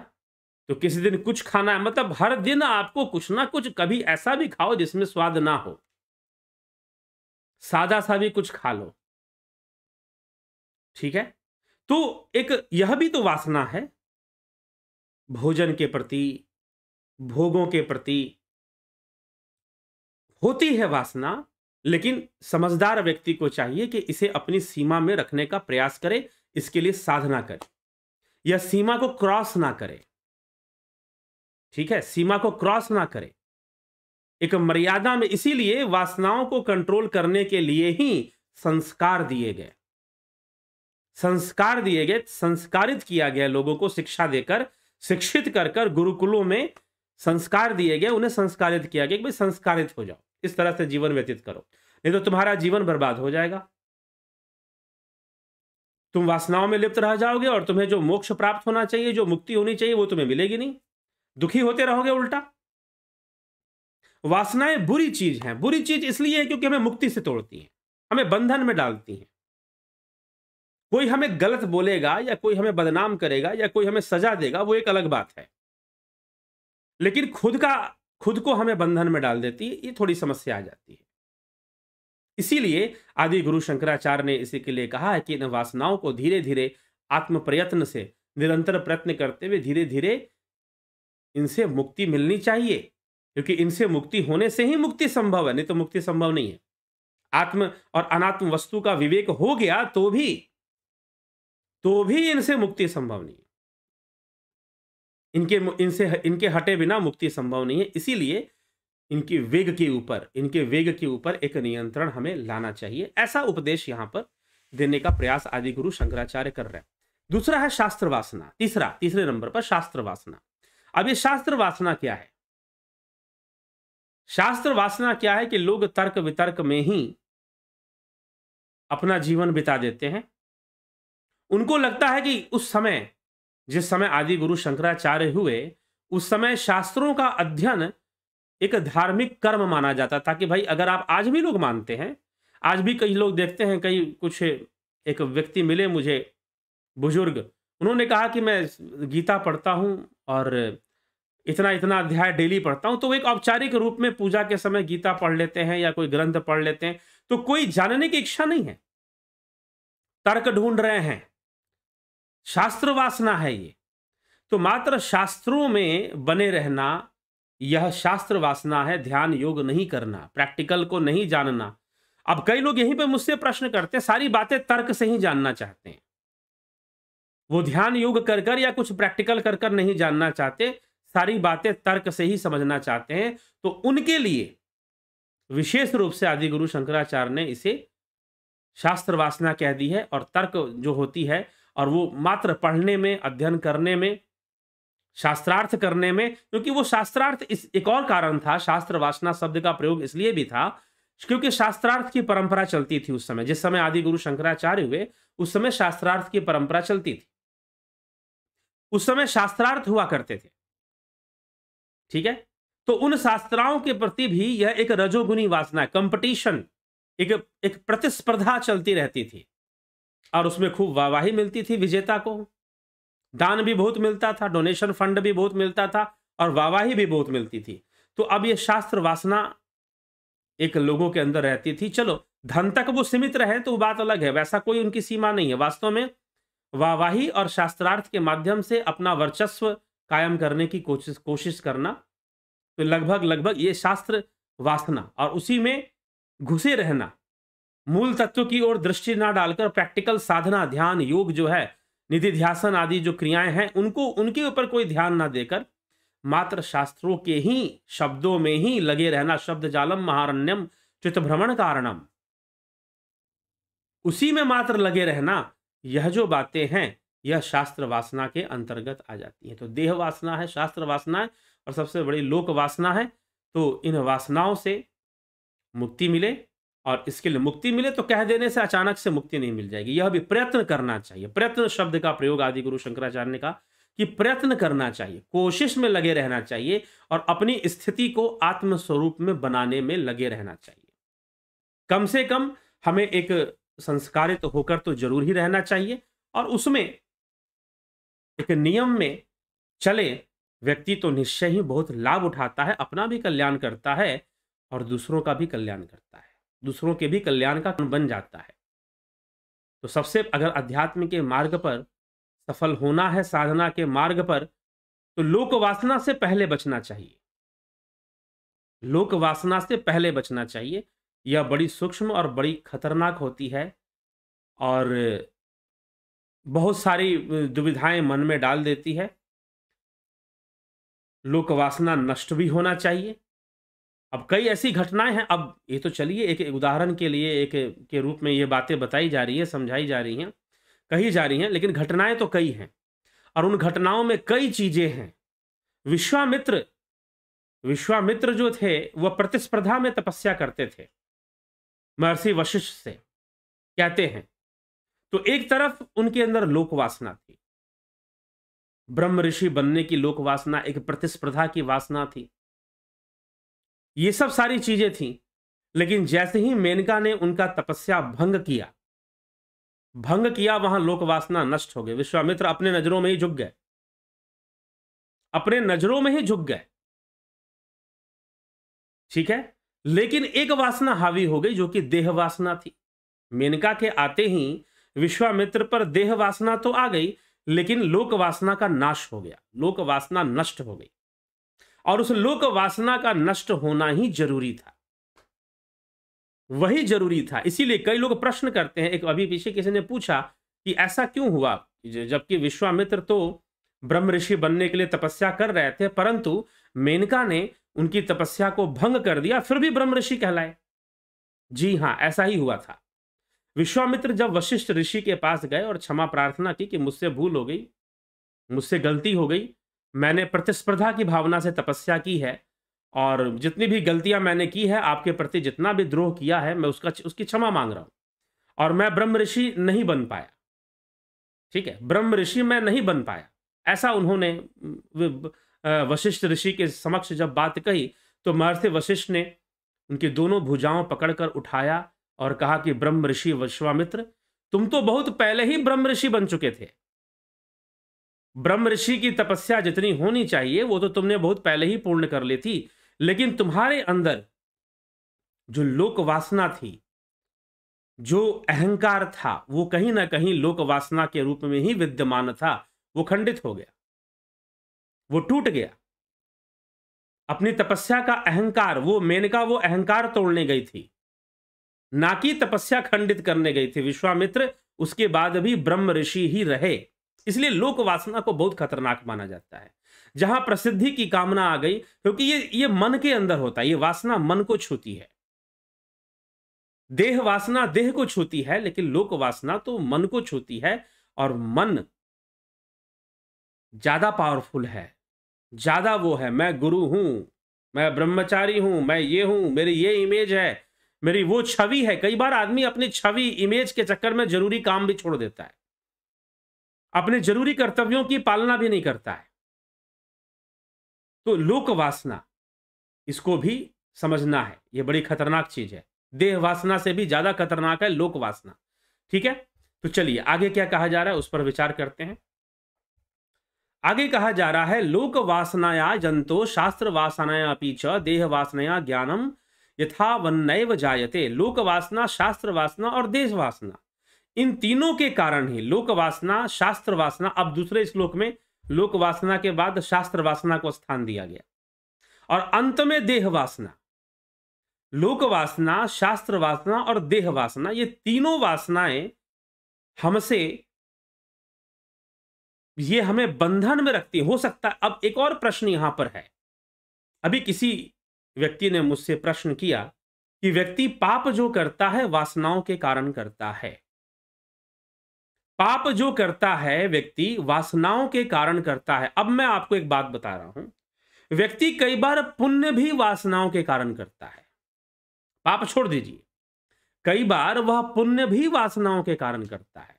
तो किसी दिन कुछ खाना है मतलब हर दिन आपको कुछ ना कुछ कभी ऐसा भी खाओ जिसमें स्वाद ना हो सादा सा भी कुछ खा लो ठीक है तो एक यह भी तो वासना है भोजन के प्रति भोगों के प्रति होती है वासना लेकिन समझदार व्यक्ति को चाहिए कि इसे अपनी सीमा में रखने का प्रयास करे इसके लिए साधना करे या सीमा को क्रॉस ना करे ठीक है सीमा को क्रॉस ना करे एक मर्यादा में इसीलिए वासनाओं को कंट्रोल करने के लिए ही संस्कार दिए गए संस्कार दिए गए संस्कारित किया गया लोगों को शिक्षा देकर शिक्षित कर कर गुरुकुलों में संस्कार दिए गए उन्हें संस्कारित किया गया कि भाई संस्कारित हो जाओ इस तरह से जीवन व्यतीत करो नहीं तो तुम्हारा जीवन बर्बाद हो जाएगा तुम वासनाओं में लिप्त रह जाओगे और तुम्हें जो मोक्ष प्राप्त होना चाहिए जो मुक्ति होनी चाहिए वो तुम्हें मिलेगी नहीं दुखी होते रहोगे उल्टा वासनाएं बुरी चीज हैं बुरी चीज इसलिए है क्योंकि हमें मुक्ति से तोड़ती हैं हमें बंधन में डालती हैं कोई हमें गलत बोलेगा या कोई हमें बदनाम करेगा या कोई हमें सजा देगा वो एक अलग बात है लेकिन खुद का खुद को हमें बंधन में डाल देती है ये थोड़ी समस्या आ जाती है इसीलिए आदि गुरु शंकराचार्य ने इसी के लिए कहा है कि इन वासनाओं को धीरे धीरे आत्म प्रयत्न से निरंतर प्रयत्न करते हुए धीरे धीरे इनसे मुक्ति मिलनी चाहिए क्योंकि इनसे मुक्ति होने से ही मुक्ति संभव है नहीं तो मुक्ति संभव नहीं है आत्म और अनात्म वस्तु का विवेक हो गया तो भी तो भी इनसे मुक्ति संभव नहीं है इनके इनसे इनके हटे बिना मुक्ति संभव नहीं है इसीलिए इनकी वेग के ऊपर इनके वेग के ऊपर एक नियंत्रण हमें लाना चाहिए ऐसा उपदेश यहां पर देने का प्रयास आदि गुरु शंकराचार्य कर रहे हैं दूसरा है शास्त्र वासना तीसरा तीसरे नंबर पर शास्त्र वासना अब ये शास्त्र वासना क्या है शास्त्र वासना क्या है कि लोग तर्क वितर्क में ही अपना जीवन बिता देते हैं उनको लगता है कि उस समय जिस समय आदि गुरु शंकराचार्य हुए उस समय शास्त्रों का अध्ययन एक धार्मिक कर्म माना जाता था कि भाई अगर आप आज भी लोग मानते हैं आज भी कई लोग देखते हैं कई कुछ एक व्यक्ति मिले मुझे बुजुर्ग उन्होंने कहा कि मैं गीता पढ़ता हूँ और इतना इतना अध्याय डेली पढ़ता हूं तो वो एक औपचारिक रूप में पूजा के समय गीता पढ़ लेते हैं या कोई ग्रंथ पढ़ लेते हैं तो कोई जानने की इच्छा नहीं है तर्क ढूंढ रहे हैं शास्त्र वासना है ये तो मात्र शास्त्रों में बने रहना यह शास्त्र वासना है ध्यान योग नहीं करना प्रैक्टिकल को नहीं जानना अब कई लोग यहीं पर मुझसे प्रश्न करते हैं सारी बातें तर्क से ही जानना चाहते हैं वो ध्यान योग कर कर या कुछ प्रैक्टिकल कर कर नहीं जानना चाहते सारी बातें तर्क से ही समझना चाहते हैं तो उनके लिए विशेष रूप से आदि गुरु शंकराचार्य ने इसे शास्त्र वासना कह दी है और तर्क जो होती है और वो मात्र पढ़ने में अध्ययन करने में शास्त्रार्थ करने में क्योंकि वो शास्त्रार्थ इस एक और कारण था शास्त्र वासना शब्द का प्रयोग इसलिए भी था क्योंकि शास्त्रार्थ की परंपरा चलती थी उस समय जिस समय आदि गुरु शंकराचार्य हुए उस समय शास्त्रार्थ की परंपरा चलती थी उस समय शास्त्रार्थ हुआ करते थे ठीक है तो उन शास्त्राओं के प्रति भी यह एक रजोगुनी वासना कंपटीशन एक एक प्रतिस्पर्धा चलती रहती थी और उसमें खूब वाहवाही मिलती थी विजेता को दान भी बहुत मिलता था डोनेशन फंड भी बहुत मिलता था और वाहवाही भी बहुत मिलती थी तो अब यह शास्त्र वासना एक लोगों के अंदर रहती थी चलो धन तक वो सीमित रहे तो बात अलग है वैसा कोई उनकी सीमा नहीं है वास्तव में वाहवाही और शास्त्रार्थ के माध्यम से अपना वर्चस्व कायम करने की कोशिश कोशिश करना तो लगभग लगभग ये शास्त्र वासना और उसी में घुसे रहना मूल तत्व की ओर दृष्टि ना डालकर प्रैक्टिकल साधना ध्यान योग जो है निधि ध्यासन आदि जो क्रियाएं हैं उनको उनके ऊपर कोई ध्यान ना देकर मात्र शास्त्रों के ही शब्दों में ही लगे रहना शब्द जालम महारण्यम चित्त भ्रमण कारणम उसी में मात्र लगे रहना यह जो बातें हैं यह शास्त्र वासना के अंतर्गत आ जाती है तो देह वासना है शास्त्र वासना है और सबसे बड़ी लोक वासना है तो इन वासनाओं से मुक्ति मिले और इसके लिए मुक्ति मिले तो कह देने से अचानक से मुक्ति नहीं मिल जाएगी यह भी प्रयत्न करना चाहिए प्रयत्न शब्द का प्रयोग आदि गुरु शंकराचार्य ने कहा कि प्रयत्न करना चाहिए कोशिश में लगे रहना चाहिए और अपनी स्थिति को आत्मस्वरूप में बनाने में लगे रहना चाहिए कम से कम हमें एक संस्कारित तो होकर तो जरूर ही रहना चाहिए और उसमें एक नियम में चले व्यक्ति तो निश्चय ही बहुत लाभ उठाता है अपना भी कल्याण करता है और दूसरों का भी कल्याण करता है दूसरों के भी कल्याण का बन जाता है तो सबसे अगर अध्यात्म के मार्ग पर सफल होना है साधना के मार्ग पर तो लोक वासना से पहले बचना चाहिए लोक वासना से पहले बचना चाहिए यह बड़ी सूक्ष्म और बड़ी खतरनाक होती है और बहुत सारी दुविधाएं मन में डाल देती है लोक वासना नष्ट भी होना चाहिए अब कई ऐसी घटनाएं हैं अब ये तो चलिए एक, एक उदाहरण के लिए एक के रूप में ये बातें बताई जा रही हैं समझाई जा रही हैं कही जा रही हैं लेकिन घटनाएं तो कई हैं और उन घटनाओं में कई चीजें हैं विश्वामित्र विश्वामित्र जो थे वह प्रतिस्पर्धा में तपस्या करते थे महर्षि वशिष्ठ से कहते हैं तो एक तरफ उनके अंदर लोक वासना थी ब्रह्म ऋषि बनने की लोक वासना एक प्रतिस्पर्धा की वासना थी ये सब सारी चीजें थी लेकिन जैसे ही मेनका ने उनका तपस्या भंग किया भंग किया वहां लोक वासना नष्ट हो गई विश्वामित्र अपने नजरों में ही झुक गए अपने नजरों में ही झुक गए ठीक है लेकिन एक वासना हावी हो गई जो कि देह वासना थी मेनका के आते ही विश्वामित्र पर देह वासना तो आ गई लेकिन लोक वासना का नाश हो गया लोक वासना नष्ट हो गई और उस लोक वासना का नष्ट होना ही जरूरी था वही जरूरी था इसीलिए कई लोग प्रश्न करते हैं एक अभी पीछे किसी ने पूछा कि ऐसा क्यों हुआ जबकि विश्वामित्र तो ब्रह्म ऋषि बनने के लिए तपस्या कर रहे थे परंतु मेनका ने उनकी तपस्या को भंग कर दिया फिर भी ब्रह्म ऋषि कहलाए जी हाँ ऐसा ही हुआ था विश्वामित्र जब वशिष्ठ ऋषि के पास गए और क्षमा प्रार्थना की कि मुझसे भूल हो गई मुझसे गलती हो गई मैंने प्रतिस्पर्धा की भावना से तपस्या की है और जितनी भी गलतियां मैंने की है आपके प्रति जितना भी द्रोह किया है मैं उसका उसकी क्षमा मांग रहा हूँ और मैं ब्रह्म ऋषि नहीं बन पाया ठीक है ब्रह्म ऋषि मैं नहीं बन पाया ऐसा उन्होंने वशिष्ठ ऋषि के समक्ष जब बात कही तो महर्षि वशिष्ठ ने उनकी दोनों भुजाओं पकड़कर उठाया और कहा कि ब्रह्म ऋषि विश्वामित्र तुम तो बहुत पहले ही ब्रह्म ऋषि बन चुके थे ब्रह्म ऋषि की तपस्या जितनी होनी चाहिए वो तो तुमने बहुत पहले ही पूर्ण कर ली थी लेकिन तुम्हारे अंदर जो लोक वासना थी जो अहंकार था वो कहीं ना कहीं लोक वासना के रूप में ही विद्यमान था वो खंडित हो गया वो टूट गया अपनी तपस्या का अहंकार वो मेनका वो अहंकार तोड़ने गई थी ना कि तपस्या खंडित करने गई थी विश्वामित्र उसके बाद भी ब्रह्म ऋषि ही रहे इसलिए लोक वासना को बहुत खतरनाक माना जाता है जहां प्रसिद्धि की कामना आ गई क्योंकि ये ये मन के अंदर होता है ये वासना मन को छूती है देह वासना देह को छूती है लेकिन लोक वासना तो मन को छूती है और मन ज्यादा पावरफुल है ज्यादा वो है मैं गुरु हूं मैं ब्रह्मचारी हूं मैं ये हूं मेरी ये इमेज है मेरी वो छवि है कई बार आदमी अपनी छवि इमेज के चक्कर में जरूरी काम भी छोड़ देता है अपने जरूरी कर्तव्यों की पालना भी नहीं करता है तो लोक वासना इसको भी समझना है ये बड़ी खतरनाक चीज है देह वासना से भी ज्यादा खतरनाक है लोक वासना ठीक है तो चलिए आगे क्या कहा जा रहा है उस पर विचार करते हैं आगे कहा जा रहा है लोक वासनाया जंतो शास्त्र वासनाया पीछ देह वासनाया ज्ञानम यथावन जायते लोकवासना शास्त्र वासना और देश वासना इन तीनों के कारण ही लोकवासना शास्त्र वासना अब दूसरे श्लोक में लोकवासना के बाद शास्त्र वासना को स्थान दिया गया और अंत में देह वासना लोकवासना शास्त्र वासना और देह वासना ये तीनों वासनाएं हमसे ये हमें बंधन में रखती हो सकता है अब एक और प्रश्न यहां पर है अभी किसी व्यक्ति ने मुझसे प्रश्न किया कि व्यक्ति पाप जो करता है वासनाओं के कारण करता है पाप जो करता है व्यक्ति वासनाओं के कारण करता है अब मैं आपको एक बात बता रहा हूं व्यक्ति कई बार पुण्य भी वासनाओं के कारण करता है पाप छोड़ दीजिए कई बार वह पुण्य भी वासनाओं के कारण करता है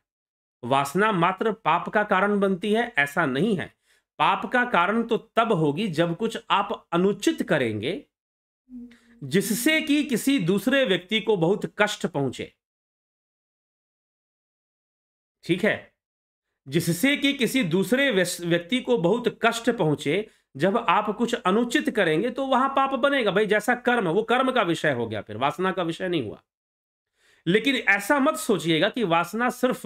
वासना मात्र पाप का कारण बनती है ऐसा नहीं है पाप का कारण तो तब होगी जब कुछ आप अनुचित करेंगे जिससे कि किसी दूसरे व्यक्ति को बहुत कष्ट पहुंचे ठीक है जिससे कि किसी दूसरे व्यक्ति को बहुत कष्ट पहुंचे जब आप कुछ अनुचित करेंगे तो वहां पाप बनेगा भाई जैसा कर्म वो कर्म का विषय हो गया फिर वासना का विषय नहीं हुआ लेकिन ऐसा मत सोचिएगा कि वासना सिर्फ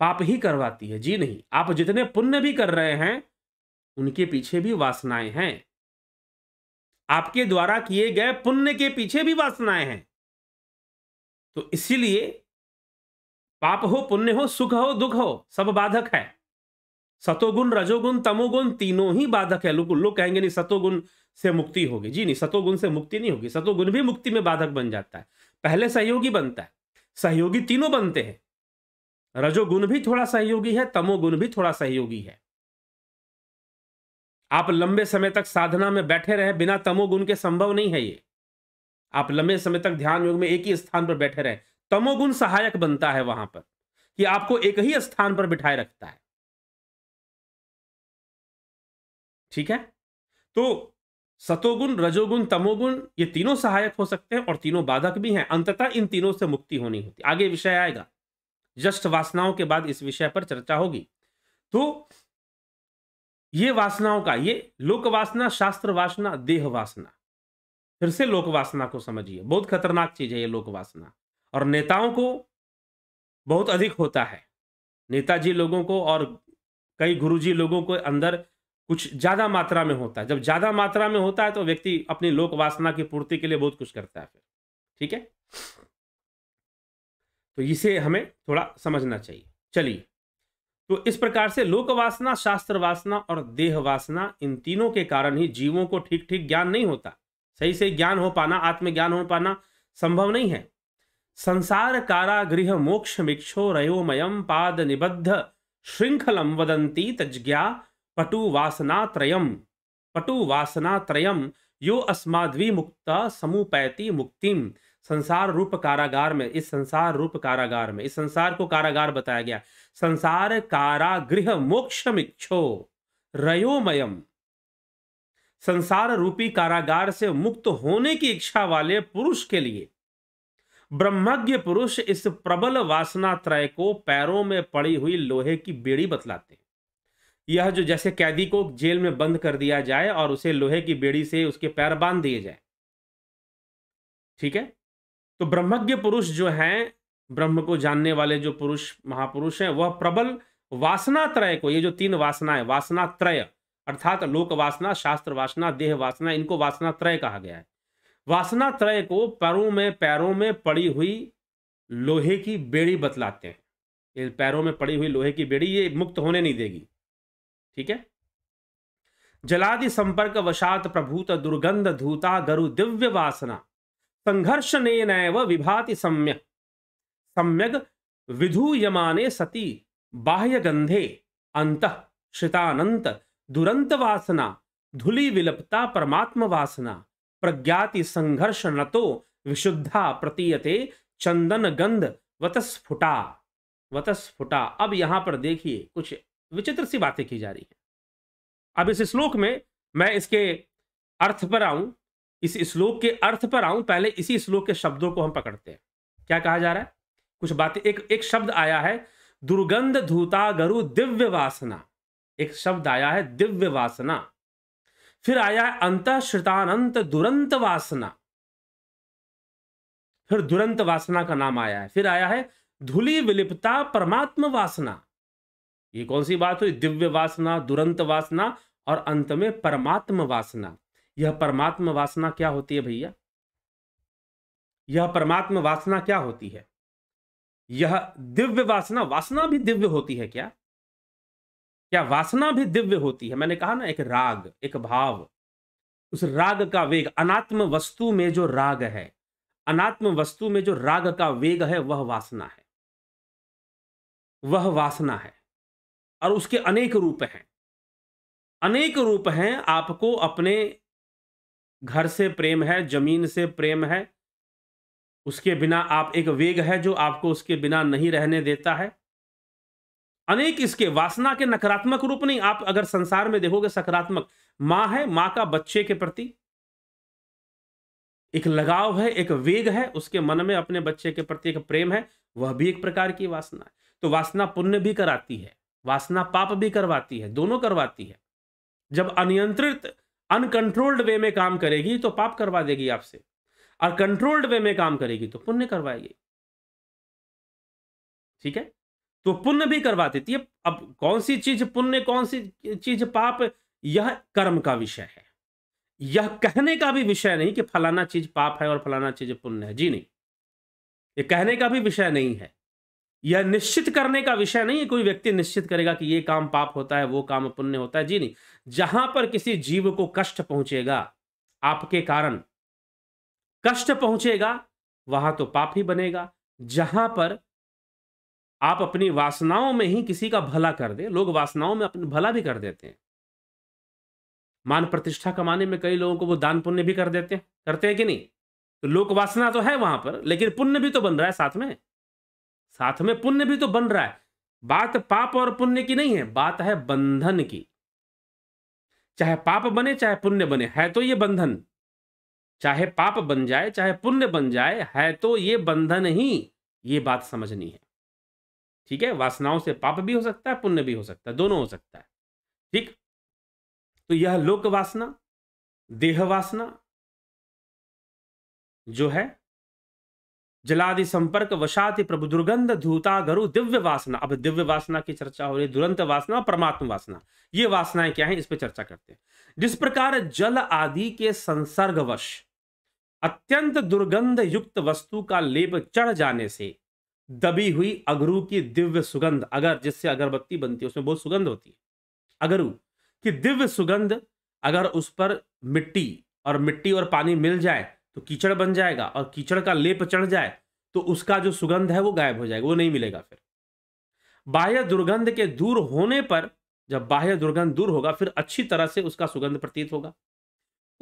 पाप ही करवाती है जी नहीं आप जितने पुण्य भी कर रहे हैं उनके पीछे भी वासनाएं हैं आपके द्वारा किए गए पुण्य के पीछे भी वासनाएं हैं तो इसीलिए पाप हो पुण्य हो सुख हो दुख हो सब बाधक है सतोगुण रजोगुण तमोगुण तीनों ही बाधक है लोग लो कहेंगे नहीं सतोगुण से मुक्ति होगी जी नहीं सतोगुण से मुक्ति नहीं होगी सतोगुण भी मुक्ति में बाधक बन जाता है पहले सहयोगी बनता है सहयोगी तीनों बनते हैं रजोगुण भी थोड़ा सहयोगी है तमोगुण भी थोड़ा सहयोगी है आप लंबे समय तक साधना में बैठे रहे बिना तमोगुण के संभव नहीं है ये आप लंबे समय तक ध्यान योग में एक ही स्थान पर बैठे रहे तमोगुण सहायक बनता है वहां पर कि आपको एक ही स्थान पर बिठाए रखता है ठीक है तो सतोगुण रजोगुण तमोगुण ये तीनों सहायक हो सकते हैं और तीनों बाधक भी हैं अंततः इन तीनों से मुक्ति होनी होती आगे विषय आएगा जस्ट वासनाओं के बाद इस विषय पर चर्चा होगी तो ये वासनाओं का ये लोक वासना शास्त्र वासना देह वासना फिर से लोक वासना को समझिए बहुत खतरनाक चीज है ये लोक वासना और नेताओं को बहुत अधिक होता है नेताजी लोगों को और कई गुरुजी लोगों को अंदर कुछ ज्यादा मात्रा में होता है जब ज्यादा मात्रा में होता है तो व्यक्ति अपनी लोक वासना की पूर्ति के लिए बहुत कुछ करता है फिर ठीक है तो इसे हमें थोड़ा समझना चाहिए चलिए तो इस प्रकार से लोक वासना शास्त्र वासना और देह वासना इन तीनों के कारण ही जीवों को ठीक ठीक ज्ञान नहीं होता सही से ज्ञान हो पाना आत्मज्ञान हो पाना संभव नहीं है संसार कारागृह मोक्ष मिक्षो रयोमयम पाद निबद्ध श्रृंखलम वदंती तज्ञा पटु त्रयम पटु त्रयम यो अस्माद्विमुक्ता समुपैति मुक्तिम संसार रूप कारागार में इस संसार रूप कारागार में इस संसार को कारागार बताया गया संसार कारागृह मोक्षमिक्षो रयोमयम संसार रूपी कारागार से मुक्त होने की इच्छा वाले पुरुष के लिए ब्रह्मज्ञ पुरुष इस प्रबल वासना त्रय को पैरों में पड़ी हुई लोहे की बेड़ी बतलाते हैं यह जो जैसे कैदी को जेल में बंद कर दिया जाए और उसे लोहे की बेड़ी से उसके पैर बांध दिए जाए ठीक है तो ब्रह्मज्ञ पुरुष जो हैं ब्रह्म को जानने वाले जो पुरुष महापुरुष हैं वह प्रबल वासना त्रय को ये जो तीन वासनाएं वासना त्रय अर्थात लोक वासना शास्त्र वासना देह वासना इनको वासना त्रय कहा गया है वासना त्रय को पैरों में पैरों में पड़ी हुई लोहे की बेड़ी बतलाते हैं ये पैरों में पड़ी हुई लोहे की बेड़ी ये मुक्त होने नहीं देगी ठीक है जलादि संपर्क वशात प्रभूत दुर्गंध धूता गरु दिव्य वासना ने विभाति सम्यक सम्यक विधूयमाने सती बाह्य गंधे अंत श्रितानंत दुरंत वासना धुली विलपता परमात्म वासना प्रज्ञाति संघर्ष नतो विशुद्धा प्रतीयते चंदन गंध वतस्फुटा वतस्फुटा अब यहाँ पर देखिए कुछ विचित्र सी बातें की जा रही है अब इस श्लोक में मैं इसके अर्थ पर आऊं इस श्लोक के अर्थ पर आऊं पहले इसी श्लोक के शब्दों को हम पकड़ते हैं क्या कहा जा रहा है कुछ बातें एक एक शब्द आया है दुर्गंध धूता गरु दिव्य वासना एक शब्द आया है दिव्य वासना फिर आया है अंत श्रितानंत दुरंत वासना फिर दुरंत वासना का नाम आया है फिर आया है धूलि विलिपता परमात्म वासना ये कौन सी बात हुई दिव्य वासना दुरंत वासना और अंत में परमात्म वासना यह परमात्म वासना क्या होती है भैया यह परमात्म वासना क्या होती है यह दिव्य वासना वासना भी दिव्य होती है क्या क्या वासना भी दिव्य होती है मैंने कहा ना एक राग एक भाव उस राग का वेग अनात्म वस्तु में जो राग है अनात्म वस्तु में जो राग का वेग है वह वासना है वह वासना है और उसके अनेक रूप हैं अनेक रूप हैं आपको अपने घर से प्रेम है जमीन से प्रेम है उसके बिना आप एक वेग है जो आपको उसके बिना नहीं रहने देता है अनेक इसके वासना के नकारात्मक रूप नहीं आप अगर संसार में देखोगे सकारात्मक मां है मां का बच्चे के प्रति एक लगाव है एक वेग है उसके मन में अपने बच्चे के प्रति एक प्रेम है वह भी एक प्रकार की वासना है तो वासना पुण्य भी कराती है वासना पाप भी करवाती है दोनों करवाती है जब अनियंत्रित अनकंट्रोल्ड वे में काम करेगी तो पाप करवा देगी आपसे और कंट्रोल्ड वे में काम करेगी तो पुण्य करवाएगी ठीक है तो पुण्य भी करवा देती है अब कौन सी चीज पुण्य कौन सी चीज पाप यह कर्म का विषय है यह कहने का भी विषय नहीं कि फलाना चीज पाप है और फलाना चीज पुण्य है जी नहीं ये कहने का भी विषय नहीं है यह निश्चित करने का विषय नहीं है कोई व्यक्ति निश्चित करेगा कि ये काम पाप होता है वो काम पुण्य होता है जी नहीं जहां पर किसी जीव को कष्ट पहुंचेगा आपके कारण कष्ट पहुंचेगा वहां तो पाप ही बनेगा जहां पर आप अपनी वासनाओं में ही किसी का भला कर दे लोग वासनाओं में अपना भला भी कर देते हैं मान प्रतिष्ठा कमाने में कई लोगों को वो दान पुण्य भी कर देते हैं करते हैं कि नहीं तो लोक वासना तो है वहां पर लेकिन पुण्य भी तो बन रहा है साथ में साथ में पुण्य भी तो बन रहा है बात पाप और पुण्य की नहीं है बात है बंधन की चाहे पाप बने चाहे पुण्य बने है तो ये बंधन चाहे पाप बन जाए चाहे पुण्य बन जाए है तो ये बंधन ही ये बात समझनी है ठीक है वासनाओं से पाप भी हो सकता है पुण्य भी हो सकता है दोनों हो सकता है ठीक तो यह लोक वासना देह वासना जो है जलादि संपर्क वशाति प्रभु दुर्गंध धूता गरु दिव्य वासना अब दिव्य वासना की चर्चा हो रही है दुरंत वासना और परमात्मा वासना ये वासनाएं क्या है इस पर चर्चा करते हैं जिस प्रकार जल आदि के संसर्गवश अत्यंत दुर्गंध युक्त वस्तु का लेप चढ़ जाने से दबी हुई अगरू की दिव्य सुगंध अगर जिससे अगरबत्ती बनती है उसमें बहुत सुगंध होती है अगरू की दिव्य सुगंध अगर उस पर मिट्टी और मिट्टी और पानी मिल जाए तो कीचड़ बन जाएगा और कीचड़ का लेप चढ़ जाए तो उसका जो सुगंध है वो गायब हो जाएगा वो नहीं मिलेगा फिर बाह्य दुर्गंध के दूर होने पर जब बाह्य दुर्गंध दूर होगा फिर अच्छी तरह से उसका सुगंध प्रतीत होगा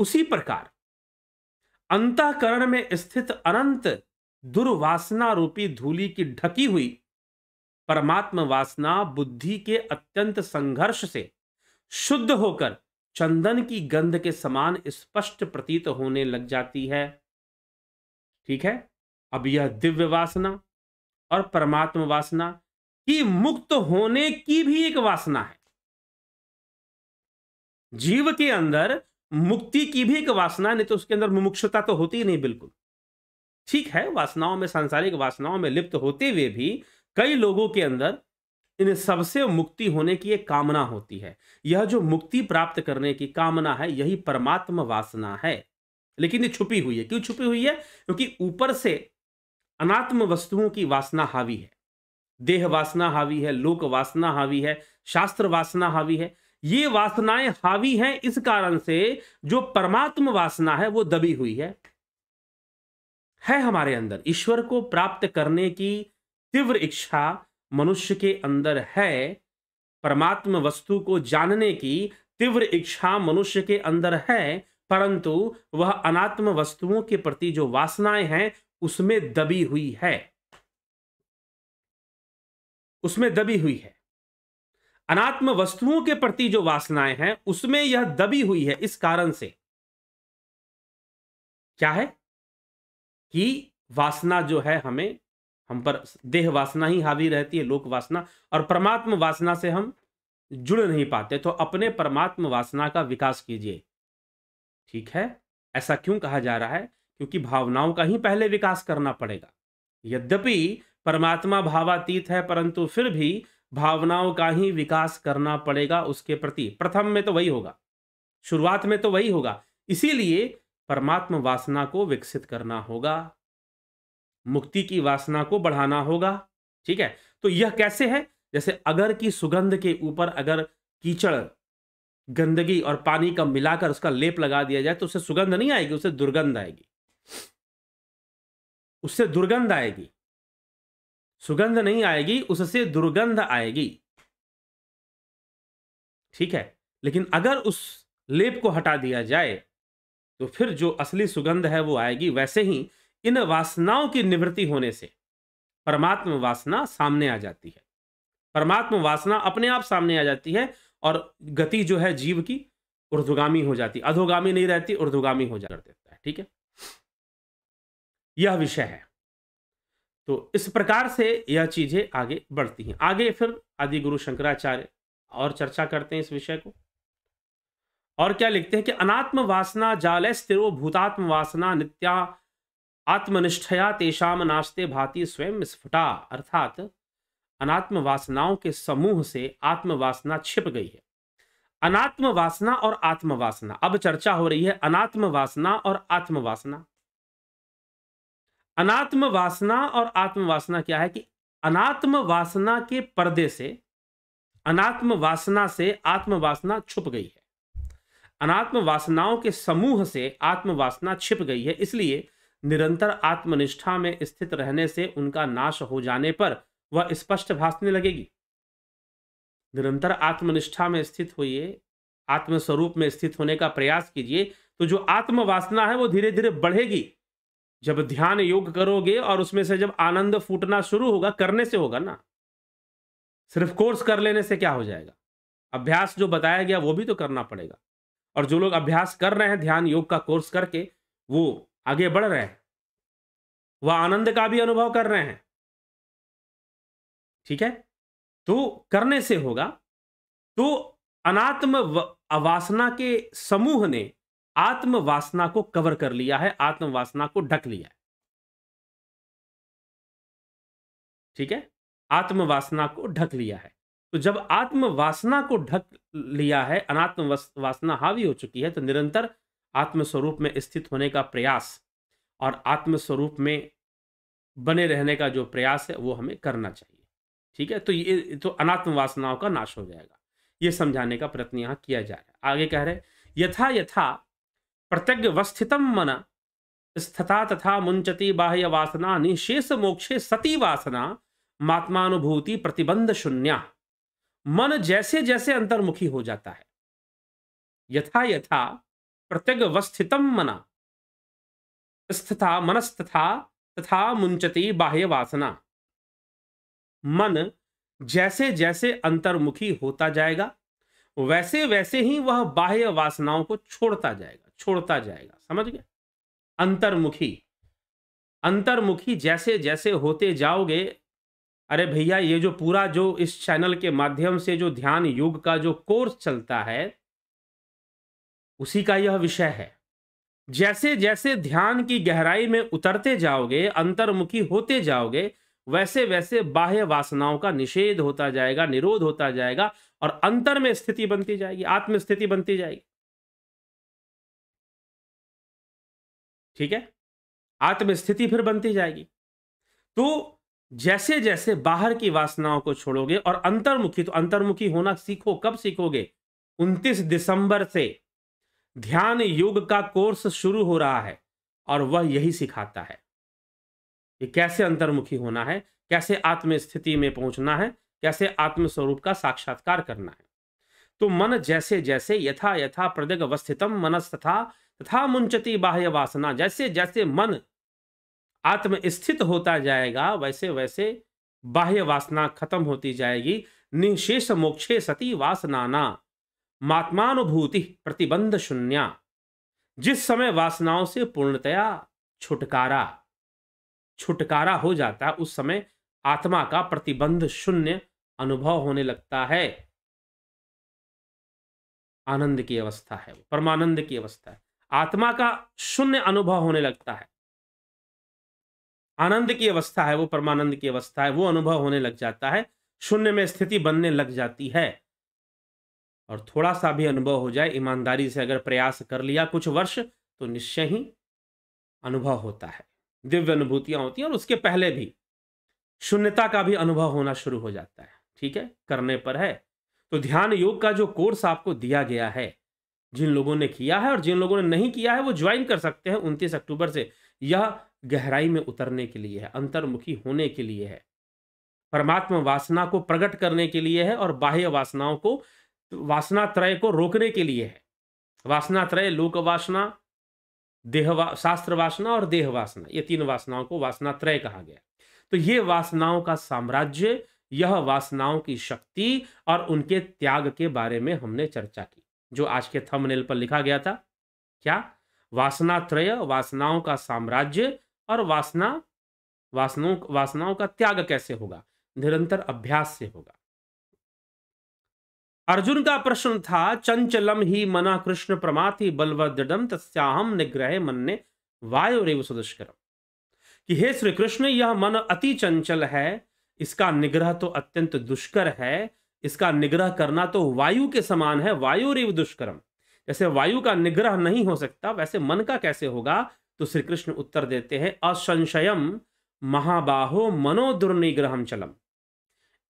उसी प्रकार अंतकरण में स्थित अनंत दुर्वासना रूपी धूली की ढकी हुई परमात्म वासना बुद्धि के अत्यंत संघर्ष से शुद्ध होकर चंदन की गंध के समान स्पष्ट प्रतीत होने लग जाती है ठीक है अब यह दिव्य वासना और परमात्म वासना की मुक्त होने की भी एक वासना है जीव के अंदर मुक्ति की भी एक वासना नहीं तो उसके अंदर मुमुक्षता तो होती ही नहीं बिल्कुल ठीक है वासनाओं में सांसारिक वासनाओं में लिप्त होते हुए भी कई लोगों के अंदर इन सबसे मुक्ति होने की एक कामना होती है यह जो मुक्ति प्राप्त करने की कामना है यही परमात्म वासना है लेकिन ये छुपी हुई है क्यों छुपी हुई है क्योंकि ऊपर से अनात्म वस्तुओं की वासना हावी है देह वासना हावी है लोक वासना हावी है शास्त्र वासना हावी है ये वासनाएं हावी हैं इस कारण से जो परमात्म वासना है वो दबी हुई है है हमारे अंदर ईश्वर को प्राप्त करने की तीव्र इच्छा मनुष्य के अंदर है परमात्म वस्तु को जानने की तीव्र इच्छा मनुष्य के अंदर है परंतु वह अनात्म वस्तुओं के प्रति जो वासनाएं हैं उसमें दबी हुई है उसमें दबी हुई है अनात्म वस्तुओं के प्रति जो वासनाएं हैं उसमें यह दबी हुई है इस कारण से क्या है कि वासना जो है हमें हम पर देह वासना ही हावी रहती है लोक वासना और परमात्म वासना से हम जुड़ नहीं पाते तो अपने परमात्म वासना का विकास कीजिए ठीक है ऐसा क्यों कहा जा रहा है क्योंकि भावनाओं का ही पहले विकास करना पड़ेगा यद्यपि परमात्मा भावातीत है परंतु फिर भी भावनाओं का ही विकास करना पड़ेगा उसके प्रति प्रथम में तो वही होगा शुरुआत में तो वही होगा इसीलिए परमात्म वासना को विकसित करना होगा मुक्ति की वासना को बढ़ाना होगा ठीक है तो यह कैसे है जैसे अगर की सुगंध के ऊपर अगर कीचड़ गंदगी और पानी का मिलाकर उसका लेप लगा दिया जाए तो उससे सुगंध नहीं आएगी उससे दुर्गंध आएगी उससे दुर्गंध आएगी सुगंध नहीं आएगी उससे दुर्गंध आएगी ठीक है लेकिन अगर उस लेप को हटा दिया जाए तो फिर जो असली सुगंध है वो आएगी वैसे ही इन वासनाओं की निवृत्ति होने से परमात्म वासना सामने आ जाती है परमात्म वासना अपने आप सामने आ जाती है और गति जो है जीव की ऊर्धगामी हो जाती अधोगामी नहीं रहती ऊर्धगामी हो जा देता है ठीक है यह विषय है तो इस प्रकार से यह चीजें आगे बढ़ती हैं आगे फिर आदि गुरु शंकराचार्य और चर्चा करते हैं इस विषय को और क्या लिखते हैं कि अनात्म वासना जाल स्थिर भूतात्म वासना नित्या आत्मनिष्ठया तेषाम नाश्ते भांति स्वयं स्फुटा अर्थात अनात्म वासनाओं के समूह से आत्मवासना छिप गई है अनात्म वासना और आत्मवासना अब चर्चा हो रही है अनात्म वासना और आत्मवासना अनात्म वासना और आत्मवासना क्या है कि अनात्म वासना के पर्दे से अनात्म वासना से आत्मवासना छुप गई है अनात्म वासनाओं के समूह से आत्मवासना छिप गई है इसलिए निरंतर आत्मनिष्ठा में स्थित रहने से उनका नाश हो जाने पर वह स्पष्ट भासने लगेगी निरंतर आत्मनिष्ठा में स्थित होइए आत्मस्वरूप में स्थित होने का प्रयास कीजिए तो जो आत्म वासना है वो धीरे धीरे बढ़ेगी जब ध्यान योग करोगे और उसमें से जब आनंद फूटना शुरू होगा करने से होगा ना सिर्फ कोर्स कर लेने से क्या हो जाएगा अभ्यास जो बताया गया वो भी तो करना पड़ेगा और जो लोग अभ्यास कर रहे हैं ध्यान योग का कोर्स करके वो आगे बढ़ रहे हैं वह आनंद का भी अनुभव कर रहे हैं ठीक है तो करने से होगा तो अनात्म वासना के समूह ने आत्म वासना को कवर कर लिया है आत्म वासना को ढक लिया है ठीक है आत्म वासना को ढक लिया है तो जब आत्म वासना को ढक लिया है अनात्म वासना हावी हो चुकी है तो निरंतर आत्मस्वरूप में स्थित होने का प्रयास और आत्मस्वरूप में बने रहने का जो प्रयास है वो हमें करना चाहिए ठीक है तो ये तो अनात्म वासनाओं का नाश हो जाएगा ये समझाने का प्रयत्न यहाँ किया जा रहा है आगे कह रहे यथा यथा प्रत्यज्ञ वस्थितम मन स्थता तथा मुंचती बाह्य वासना निशेष मोक्षे सती वासना मात्मानुभूति प्रतिबंध शून्य मन जैसे जैसे अंतर्मुखी हो जाता है यथा यथा प्रत्यगवस्थितम मना स्थिता मनस्तथा तथा मुंचती बाह्य वासना मन जैसे जैसे अंतर्मुखी होता जाएगा वैसे वैसे ही वह बाह्य वासनाओं को छोड़ता जाएगा छोड़ता जाएगा समझ गए अंतर्मुखी अंतर्मुखी जैसे जैसे होते जाओगे अरे भैया ये जो पूरा जो इस चैनल के माध्यम से जो ध्यान योग का जो कोर्स चलता है उसी का यह विषय है जैसे जैसे ध्यान की गहराई में उतरते जाओगे अंतर्मुखी होते जाओगे वैसे वैसे बाह्य वासनाओं का निषेध होता जाएगा निरोध होता जाएगा और अंतर में स्थिति बनती जाएगी आत्मस्थिति बनती जाएगी ठीक है आत्मस्थिति फिर बनती जाएगी तो जैसे जैसे बाहर की वासनाओं को छोड़ोगे और अंतर्मुखी तो अंतर्मुखी होना सीखो कब सीखोगे 29 दिसंबर से ध्यान योग का कोर्स शुरू हो रहा है और वह यही सिखाता है कि कैसे अंतर्मुखी होना है कैसे आत्म स्थिति में पहुंचना है कैसे आत्मस्वरूप का साक्षात्कार करना है तो मन जैसे जैसे यथा यथा प्रदग अवस्थितम मनस्तथा तथा मुंचती बाह्य वासना जैसे जैसे मन आत्म स्थित होता जाएगा वैसे वैसे बाह्य वासना खत्म होती जाएगी निशेष मोक्षे सती वासनाना मात्मानुभूति प्रतिबंध शून्य जिस समय वासनाओं से पूर्णतया छुटकारा छुटकारा हो जाता है उस समय आत्मा का प्रतिबंध शून्य अनुभव होने लगता है आनंद की अवस्था है वो परमानंद की अवस्था है आत्मा का शून्य अनुभव होने लगता है आनंद की अवस्था है वो परमानंद की अवस्था है वो अनुभव होने लग जाता है शून्य में स्थिति बनने लग जाती है और थोड़ा सा भी अनुभव हो जाए ईमानदारी से अगर प्रयास कर लिया कुछ वर्ष तो निश्चय ही अनुभव होता है दिव्य अनुभूतियां होती हैं और उसके पहले भी शून्यता का भी अनुभव होना शुरू हो जाता है ठीक है करने पर है तो ध्यान योग का जो कोर्स आपको दिया गया है जिन लोगों ने किया है और जिन लोगों ने नहीं किया है वो ज्वाइन कर सकते हैं उनतीस अक्टूबर से यह गहराई में उतरने के लिए है अंतर्मुखी होने के लिए है परमात्मा वासना को प्रकट करने के लिए है और बाह्य वासनाओं को वासना त्रय को रोकने के लिए है वासना त्रय लोक वासना देह शास्त्र वासना और देह वासना ये तीन वासनाओं को वासना त्रय कहा गया तो ये वासनाओं का साम्राज्य यह वासनाओं की शक्ति और उनके त्याग के बारे में हमने चर्चा की जो आज के थंबनेल पर लिखा गया था क्या वासना त्रय वासनाओं का साम्राज्य और वासना वासनों वासनाओं का त्याग कैसे होगा निरंतर अभ्यास से होगा अर्जुन का प्रश्न था चंचलम ही मना कृष्ण प्रमाति बलवदम तस्याहम निग्रह मन ने वायु रेव सदुष्करम कि हे श्री कृष्ण यह मन अति चंचल है इसका निग्रह तो अत्यंत दुष्कर है इसका निग्रह करना तो वायु के समान है वायु रेव दुष्करम जैसे वायु का निग्रह नहीं हो सकता वैसे मन का कैसे होगा तो श्री कृष्ण उत्तर देते हैं असंशयम महाबाहो मनोदुर्निग्रहम चलम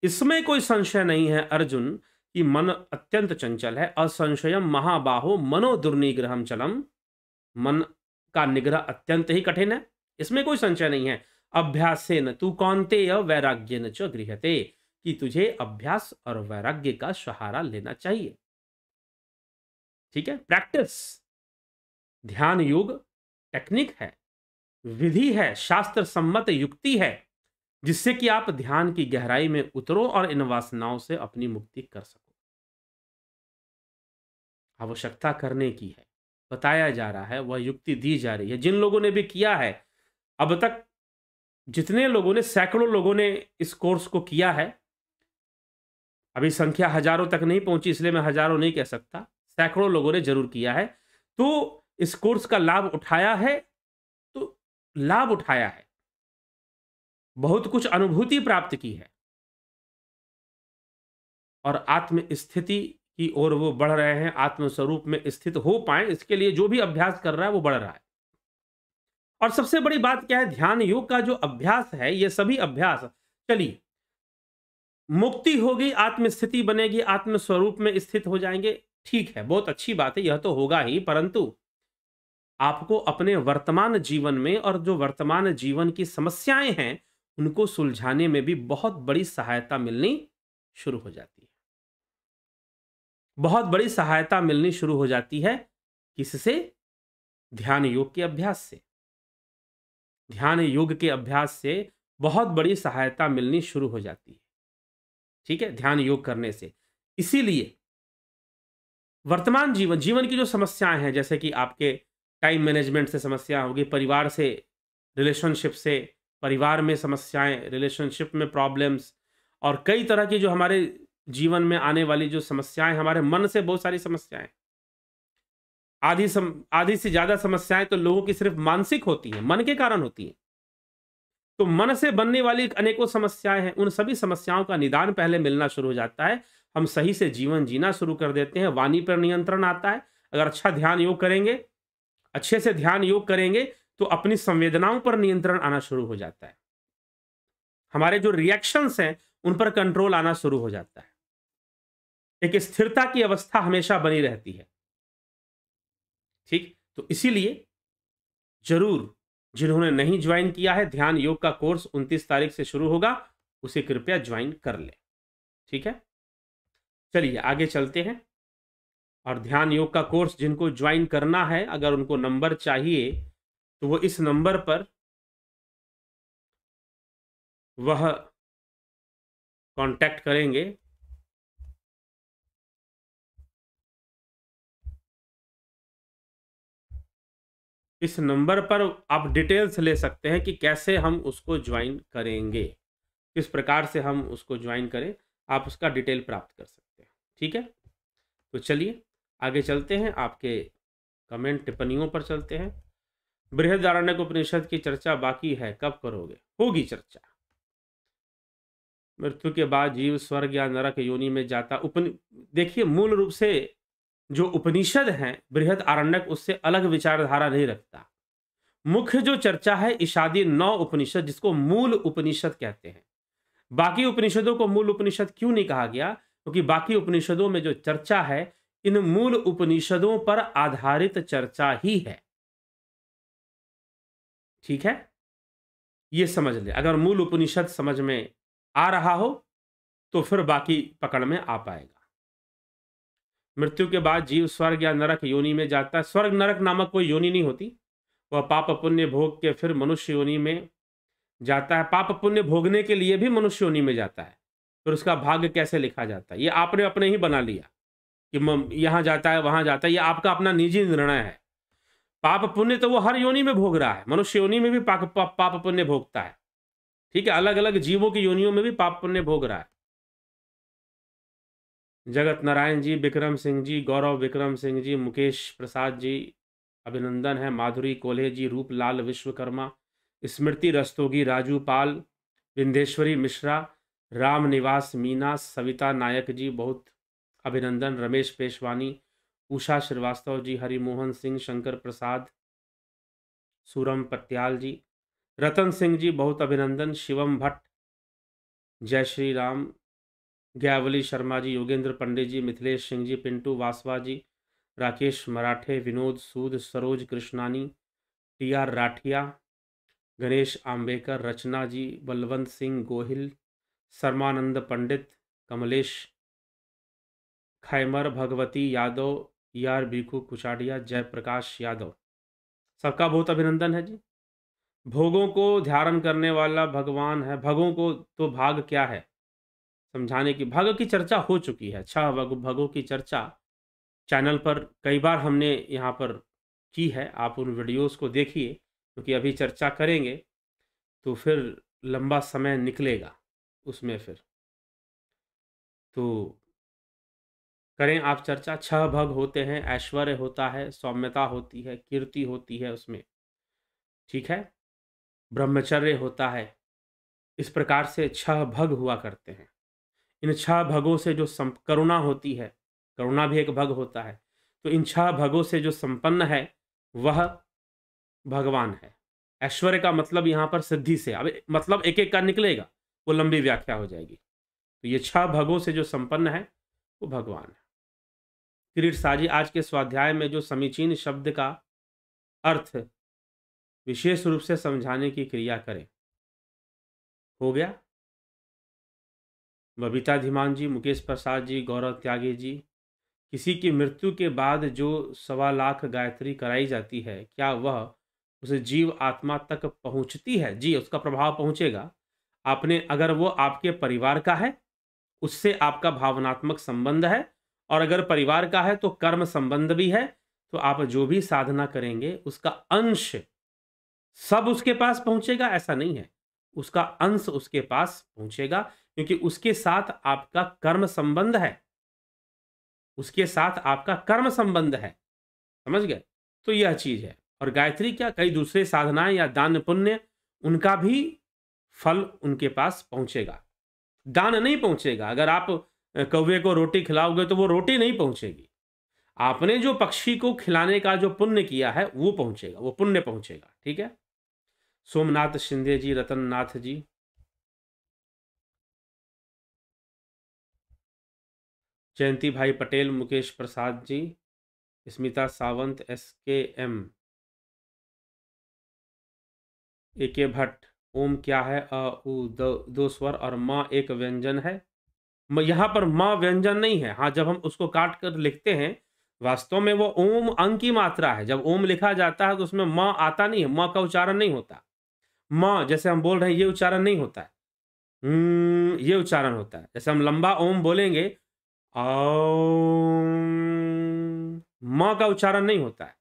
इसमें कोई संशय नहीं है अर्जुन कि मन अत्यंत चंचल है असंशयम महाबाहो मनो दुर्निग्रह चलम मन का निग्रह अत्यंत ही कठिन है इसमें कोई संशय नहीं है अभ्यास से न तू कौनते वैराग्य न च गृहते कि तुझे अभ्यास और वैराग्य का सहारा लेना चाहिए ठीक है प्रैक्टिस ध्यान योग टेक्निक है विधि है शास्त्र सम्मत युक्ति है जिससे कि आप ध्यान की गहराई में उतरो और इन वासनाओं से अपनी मुक्ति कर सको आवश्यकता करने की है बताया जा रहा है वह युक्ति दी जा रही है जिन लोगों ने भी किया है अब तक जितने लोगों ने सैकड़ों लोगों ने इस कोर्स को किया है अभी संख्या हजारों तक नहीं पहुंची इसलिए मैं हजारों नहीं कह सकता सैकड़ों लोगों ने जरूर किया है तो इस कोर्स का लाभ उठाया है तो लाभ उठाया है बहुत कुछ अनुभूति प्राप्त की है और आत्म स्थिति की ओर वो बढ़ रहे हैं आत्मस्वरूप में स्थित हो पाए इसके लिए जो भी अभ्यास कर रहा है वो बढ़ रहा है और सबसे बड़ी बात क्या है ध्यान योग का जो अभ्यास है ये सभी अभ्यास चलिए मुक्ति होगी आत्मस्थिति बनेगी आत्मस्वरूप में स्थित हो जाएंगे ठीक है बहुत अच्छी बात है यह तो होगा ही परंतु आपको अपने वर्तमान जीवन में और जो वर्तमान जीवन की समस्याएं हैं उनको सुलझाने में भी बहुत बड़ी सहायता मिलनी शुरू हो जाती है बहुत बड़ी सहायता मिलनी शुरू हो जाती है किससे ध्यान योग के अभ्यास से ध्यान योग के अभ्यास से बहुत बड़ी सहायता मिलनी शुरू हो जाती है ठीक है ध्यान योग करने से इसीलिए वर्तमान जीवन जीवन की जो समस्याएं हैं जैसे कि आपके टाइम मैनेजमेंट से समस्या होगी परिवार से रिलेशनशिप से परिवार में समस्याएं रिलेशनशिप में प्रॉब्लम्स और कई तरह की जो हमारे जीवन में आने वाली जो समस्याएं हमारे मन से बहुत सारी समस्याएं आधी सम आधी से ज़्यादा समस्याएं तो लोगों की सिर्फ मानसिक होती हैं मन के कारण होती हैं तो मन से बनने वाली अनेकों समस्याएं हैं उन सभी समस्याओं का निदान पहले मिलना शुरू हो जाता है हम सही से जीवन जीना शुरू कर देते हैं वाणी पर नियंत्रण आता है अगर अच्छा ध्यान योग करेंगे अच्छे से ध्यान योग करेंगे तो अपनी संवेदनाओं पर नियंत्रण आना शुरू हो जाता है हमारे जो रिएक्शंस हैं उन पर कंट्रोल आना शुरू हो जाता है एक स्थिरता की अवस्था हमेशा बनी रहती है ठीक तो इसीलिए जरूर जिन्होंने नहीं ज्वाइन किया है ध्यान योग का कोर्स 29 तारीख से शुरू होगा उसे कृपया ज्वाइन कर लें ठीक है चलिए आगे चलते हैं और ध्यान योग का कोर्स जिनको ज्वाइन करना है अगर उनको नंबर चाहिए तो वो इस नंबर पर वह कांटेक्ट करेंगे इस नंबर पर आप डिटेल्स ले सकते हैं कि कैसे हम उसको ज्वाइन करेंगे किस प्रकार से हम उसको ज्वाइन करें आप उसका डिटेल प्राप्त कर सकते हैं ठीक है तो चलिए आगे चलते हैं आपके कमेंट टिप्पणियों पर चलते हैं बृहदारण्य उपनिषद की चर्चा बाकी है कब करोगे होगी चर्चा मृत्यु के बाद जीव स्वर्ग या नरक योनि में जाता उपनि देखिए मूल रूप से जो उपनिषद हैं बृहद आरण्यक उससे अलग विचारधारा नहीं रखता मुख्य जो चर्चा है ईशादी नौ उपनिषद जिसको मूल उपनिषद कहते हैं बाकी उपनिषदों को मूल उपनिषद क्यों नहीं कहा गया क्योंकि तो बाकी उपनिषदों में जो चर्चा है इन मूल उपनिषदों पर आधारित चर्चा ही है ठीक है ये समझ लें अगर मूल उपनिषद समझ में आ रहा हो तो फिर बाकी पकड़ में आ पाएगा मृत्यु के बाद जीव स्वर्ग या नरक योनि में जाता है स्वर्ग नरक नामक कोई योनि नहीं होती वह पाप पुण्य भोग के फिर मनुष्य योनि में जाता है पाप पुण्य भोगने के लिए भी मनुष्य योनि में जाता है फिर उसका भाग्य कैसे लिखा जाता है ये आपने अपने ही बना लिया कि यहाँ जाता है वहाँ जाता है ये आपका अपना निजी निर्णय है पाप पुण्य तो वो हर योनि में भोग रहा है मनुष्य योनि में भी पाप पा, पाप पुण्य भोगता है ठीक है अलग अलग जीवों की योनियों में भी पाप पुण्य भोग रहा है जगत नारायण जी विक्रम सिंह जी गौरव विक्रम सिंह जी मुकेश प्रसाद जी अभिनंदन है माधुरी कोल्हे जी रूपलाल विश्वकर्मा स्मृति रस्तोगी राजू पाल विंधेश्वरी मिश्रा राम निवास मीना सविता नायक जी बहुत अभिनंदन रमेश पेशवानी उषा श्रीवास्तव जी हरिमोहन सिंह शंकर प्रसाद सूरम पत्याल जी रतन सिंह जी बहुत अभिनंदन शिवम भट्ट जय श्री राम गयावली शर्मा जी योगेंद्र पंडित जी मिथिलेश सिंह जी Pintu Vasava ji Rakesh Marathe Vinod Sood Saroj Krishnani T R Rathiya Ganesh Ambekar Rachna ji Balwant Singh Gohil Sharmanand Pandit Kamlesh Khaimar Bhagwati Yadav E R Biku Kuchadia Jaiprakash Yadav सबका बहुत अभिनंदन है जी भोगों को ध्यान करने वाला भगवान है भगों को तो भाग क्या है समझाने की भाग की चर्चा हो चुकी है छह अच्छा, भगों की चर्चा चैनल पर कई बार हमने यहाँ पर की है आप उन वीडियोस को देखिए क्योंकि तो अभी चर्चा करेंगे तो फिर लंबा समय निकलेगा उसमें फिर तो करें आप चर्चा छह भग होते हैं ऐश्वर्य होता है सौम्यता होती है कीर्ति होती है उसमें ठीक है ब्रह्मचर्य होता है इस प्रकार से छह भग हुआ करते हैं इन छह भगों से जो करुणा होती है करुणा भी एक भग होता है तो इन छह भगों से जो संपन्न है वह भगवान है ऐश्वर्य का मतलब यहाँ पर सिद्धि से अब मतलब एक एक का निकलेगा वो लंबी व्याख्या हो जाएगी तो ये छह भगों से जो संपन्न है वो भगवान है क्रीड साजी आज के स्वाध्याय में जो समीचीन शब्द का अर्थ विशेष रूप से समझाने की क्रिया करें हो गया बबीता धीमान जी मुकेश प्रसाद जी गौरव त्यागी जी किसी की मृत्यु के बाद जो सवा लाख गायत्री कराई जाती है क्या वह उसे जीव आत्मा तक पहुंचती है जी उसका प्रभाव पहुंचेगा आपने अगर वो आपके परिवार का है उससे आपका भावनात्मक संबंध है और अगर परिवार का है तो कर्म संबंध भी है तो आप जो भी साधना करेंगे उसका अंश सब उसके पास पहुंचेगा ऐसा नहीं है उसका अंश उसके पास पहुंचेगा क्योंकि उसके साथ आपका कर्म संबंध है उसके साथ आपका कर्म संबंध है समझ गए तो यह चीज है और गायत्री क्या कई दूसरे साधनाएं या दान पुण्य उनका भी फल उनके पास पहुंचेगा दान नहीं पहुंचेगा अगर आप कौवे को रोटी खिलाओगे तो वो रोटी नहीं पहुंचेगी आपने जो पक्षी को खिलाने का जो पुण्य किया है वो पहुंचेगा वो पुण्य पहुंचेगा ठीक है सोमनाथ शिंदे जी रतन नाथ ji Jayanti bhai Patel Mukesh Prasad ji Smita Sawant S K M A K Bhatt ओम क्या है अ उ दो, दो स्वर और माँ एक व्यंजन है यहाँ पर म व्यंजन नहीं है हाँ जब हम उसको काट कर लिखते हैं वास्तव में वो ओम अंग की मात्रा है जब ओम लिखा जाता है तो उसमें म आता नहीं है म का उच्चारण नहीं होता म जैसे हम बोल रहे हैं ये उच्चारण नहीं होता है ये उच्चारण होता है जैसे हम लंबा ओम बोलेंगे म का उच्चारण नहीं होता है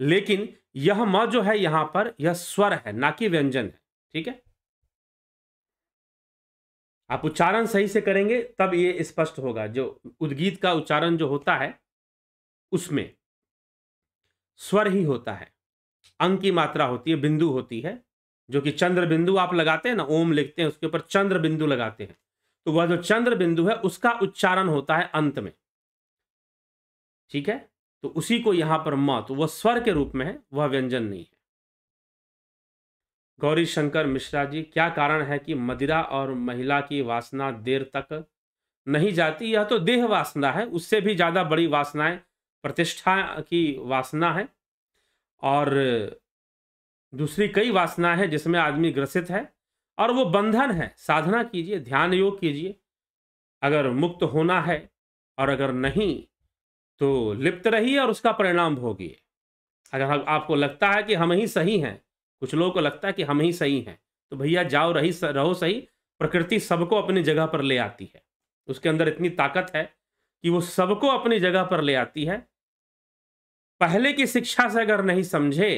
लेकिन यह म जो है यहाँ पर यह स्वर है ना कि व्यंजन है ठीक है आप उच्चारण सही से करेंगे तब ये स्पष्ट होगा जो उद्गीत का उच्चारण जो होता है उसमें स्वर ही होता है अंक की मात्रा होती है बिंदु होती है जो कि चंद्र बिंदु आप लगाते हैं ना ओम लिखते हैं उसके ऊपर चंद्र बिंदु लगाते हैं तो वह जो चंद्र बिंदु है उसका उच्चारण होता है अंत में ठीक है तो उसी को यहां पर म तो वह स्वर के रूप में है वह व्यंजन नहीं है गौरी शंकर मिश्रा जी क्या कारण है कि मदिरा और महिला की वासना देर तक नहीं जाती यह तो देह वासना है उससे भी ज़्यादा बड़ी वासनाएं प्रतिष्ठा की वासना है और दूसरी कई वासना है जिसमें आदमी ग्रसित है और वो बंधन है साधना कीजिए ध्यान योग कीजिए अगर मुक्त होना है और अगर नहीं तो लिप्त रहिए और उसका परिणाम भोगिए अगर आपको लगता है कि हम ही सही हैं कुछ लोगों को लगता है कि हम ही सही हैं तो भैया जाओ रही रहो सही प्रकृति सबको अपनी जगह पर ले आती है उसके अंदर इतनी ताकत है कि वो सबको अपनी जगह पर ले आती है पहले की शिक्षा से अगर नहीं समझे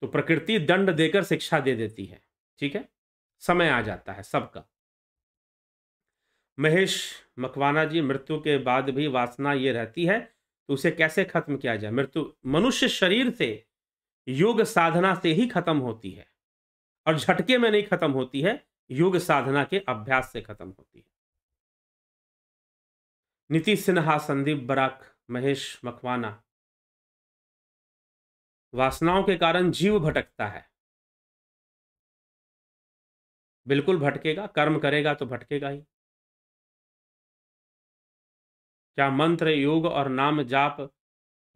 तो प्रकृति दंड देकर शिक्षा दे देती है ठीक है समय आ जाता है सबका महेश मकवाना जी मृत्यु के बाद भी वासना ये रहती है तो उसे कैसे खत्म किया जाए मृत्यु मनुष्य शरीर से योग साधना से ही खत्म होती है और झटके में नहीं खत्म होती है योग साधना के अभ्यास से खत्म होती है नीति सिन्हा संदीप बराक महेश मखवाना वासनाओं के कारण जीव भटकता है बिल्कुल भटकेगा कर्म करेगा तो भटकेगा ही क्या मंत्र योग और नाम जाप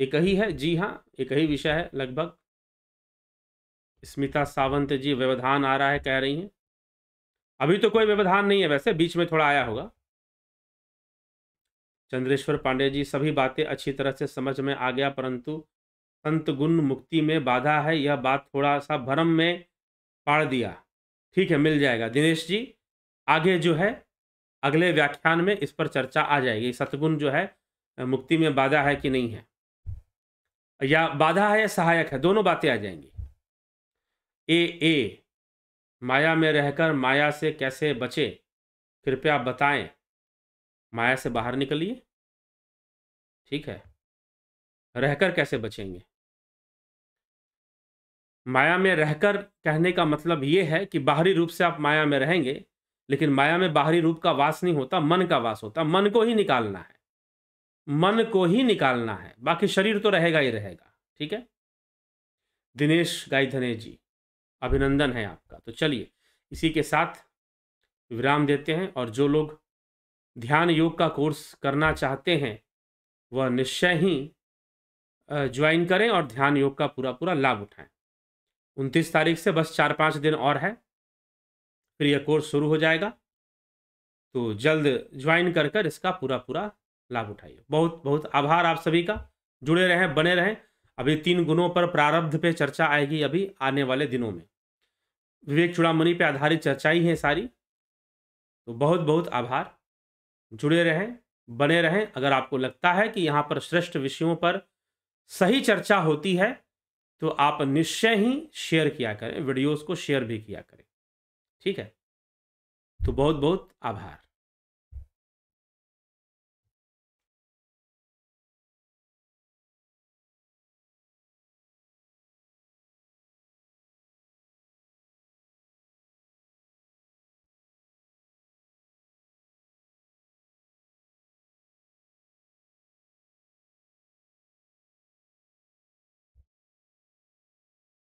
एक ही है जी हाँ एक ही विषय है लगभग स्मिता सावंत जी व्यवधान आ रहा है कह रही हैं अभी तो कोई व्यवधान नहीं है वैसे बीच में थोड़ा आया होगा चंद्रेश्वर पांडे जी सभी बातें अच्छी तरह से समझ में आ गया परंतु संत गुण मुक्ति में बाधा है यह बात थोड़ा सा भ्रम में पाड़ दिया ठीक है मिल जाएगा दिनेश जी आगे जो है अगले व्याख्यान में इस पर चर्चा आ जाएगी सतगुण जो है मुक्ति में बाधा है कि नहीं है या बाधा है या सहायक है दोनों बातें आ जाएंगी ए ए माया में रहकर माया से कैसे बचे कृपया बताएं माया से बाहर निकलिए ठीक है रहकर कैसे बचेंगे माया में रहकर कहने का मतलब ये है कि बाहरी रूप से आप माया में रहेंगे लेकिन माया में बाहरी रूप का वास नहीं होता मन का वास होता मन को ही निकालना है मन को ही निकालना है बाकी शरीर तो रहेगा ही रहेगा ठीक है दिनेश गाई धनेश जी अभिनंदन है आपका तो चलिए इसी के साथ विराम देते हैं और जो लोग ध्यान योग का कोर्स करना चाहते हैं वह निश्चय ही ज्वाइन करें और ध्यान योग का पूरा पूरा लाभ उठाएं उनतीस तारीख से बस चार पाँच दिन और है फिर यह कोर्स शुरू हो जाएगा तो जल्द ज्वाइन कर कर इसका पूरा पूरा लाभ उठाइए बहुत बहुत आभार आप सभी का जुड़े रहें बने रहें अभी तीन गुणों पर प्रारब्ध पे चर्चा आएगी अभी आने वाले दिनों में विवेक चुड़ामी पे आधारित चर्चाएं हैं सारी तो बहुत बहुत आभार जुड़े रहें बने रहें अगर आपको लगता है कि यहाँ पर श्रेष्ठ विषयों पर सही चर्चा होती है तो आप निश्चय ही शेयर किया करें वीडियोस को शेयर भी किया करें ठीक है तो बहुत बहुत आभार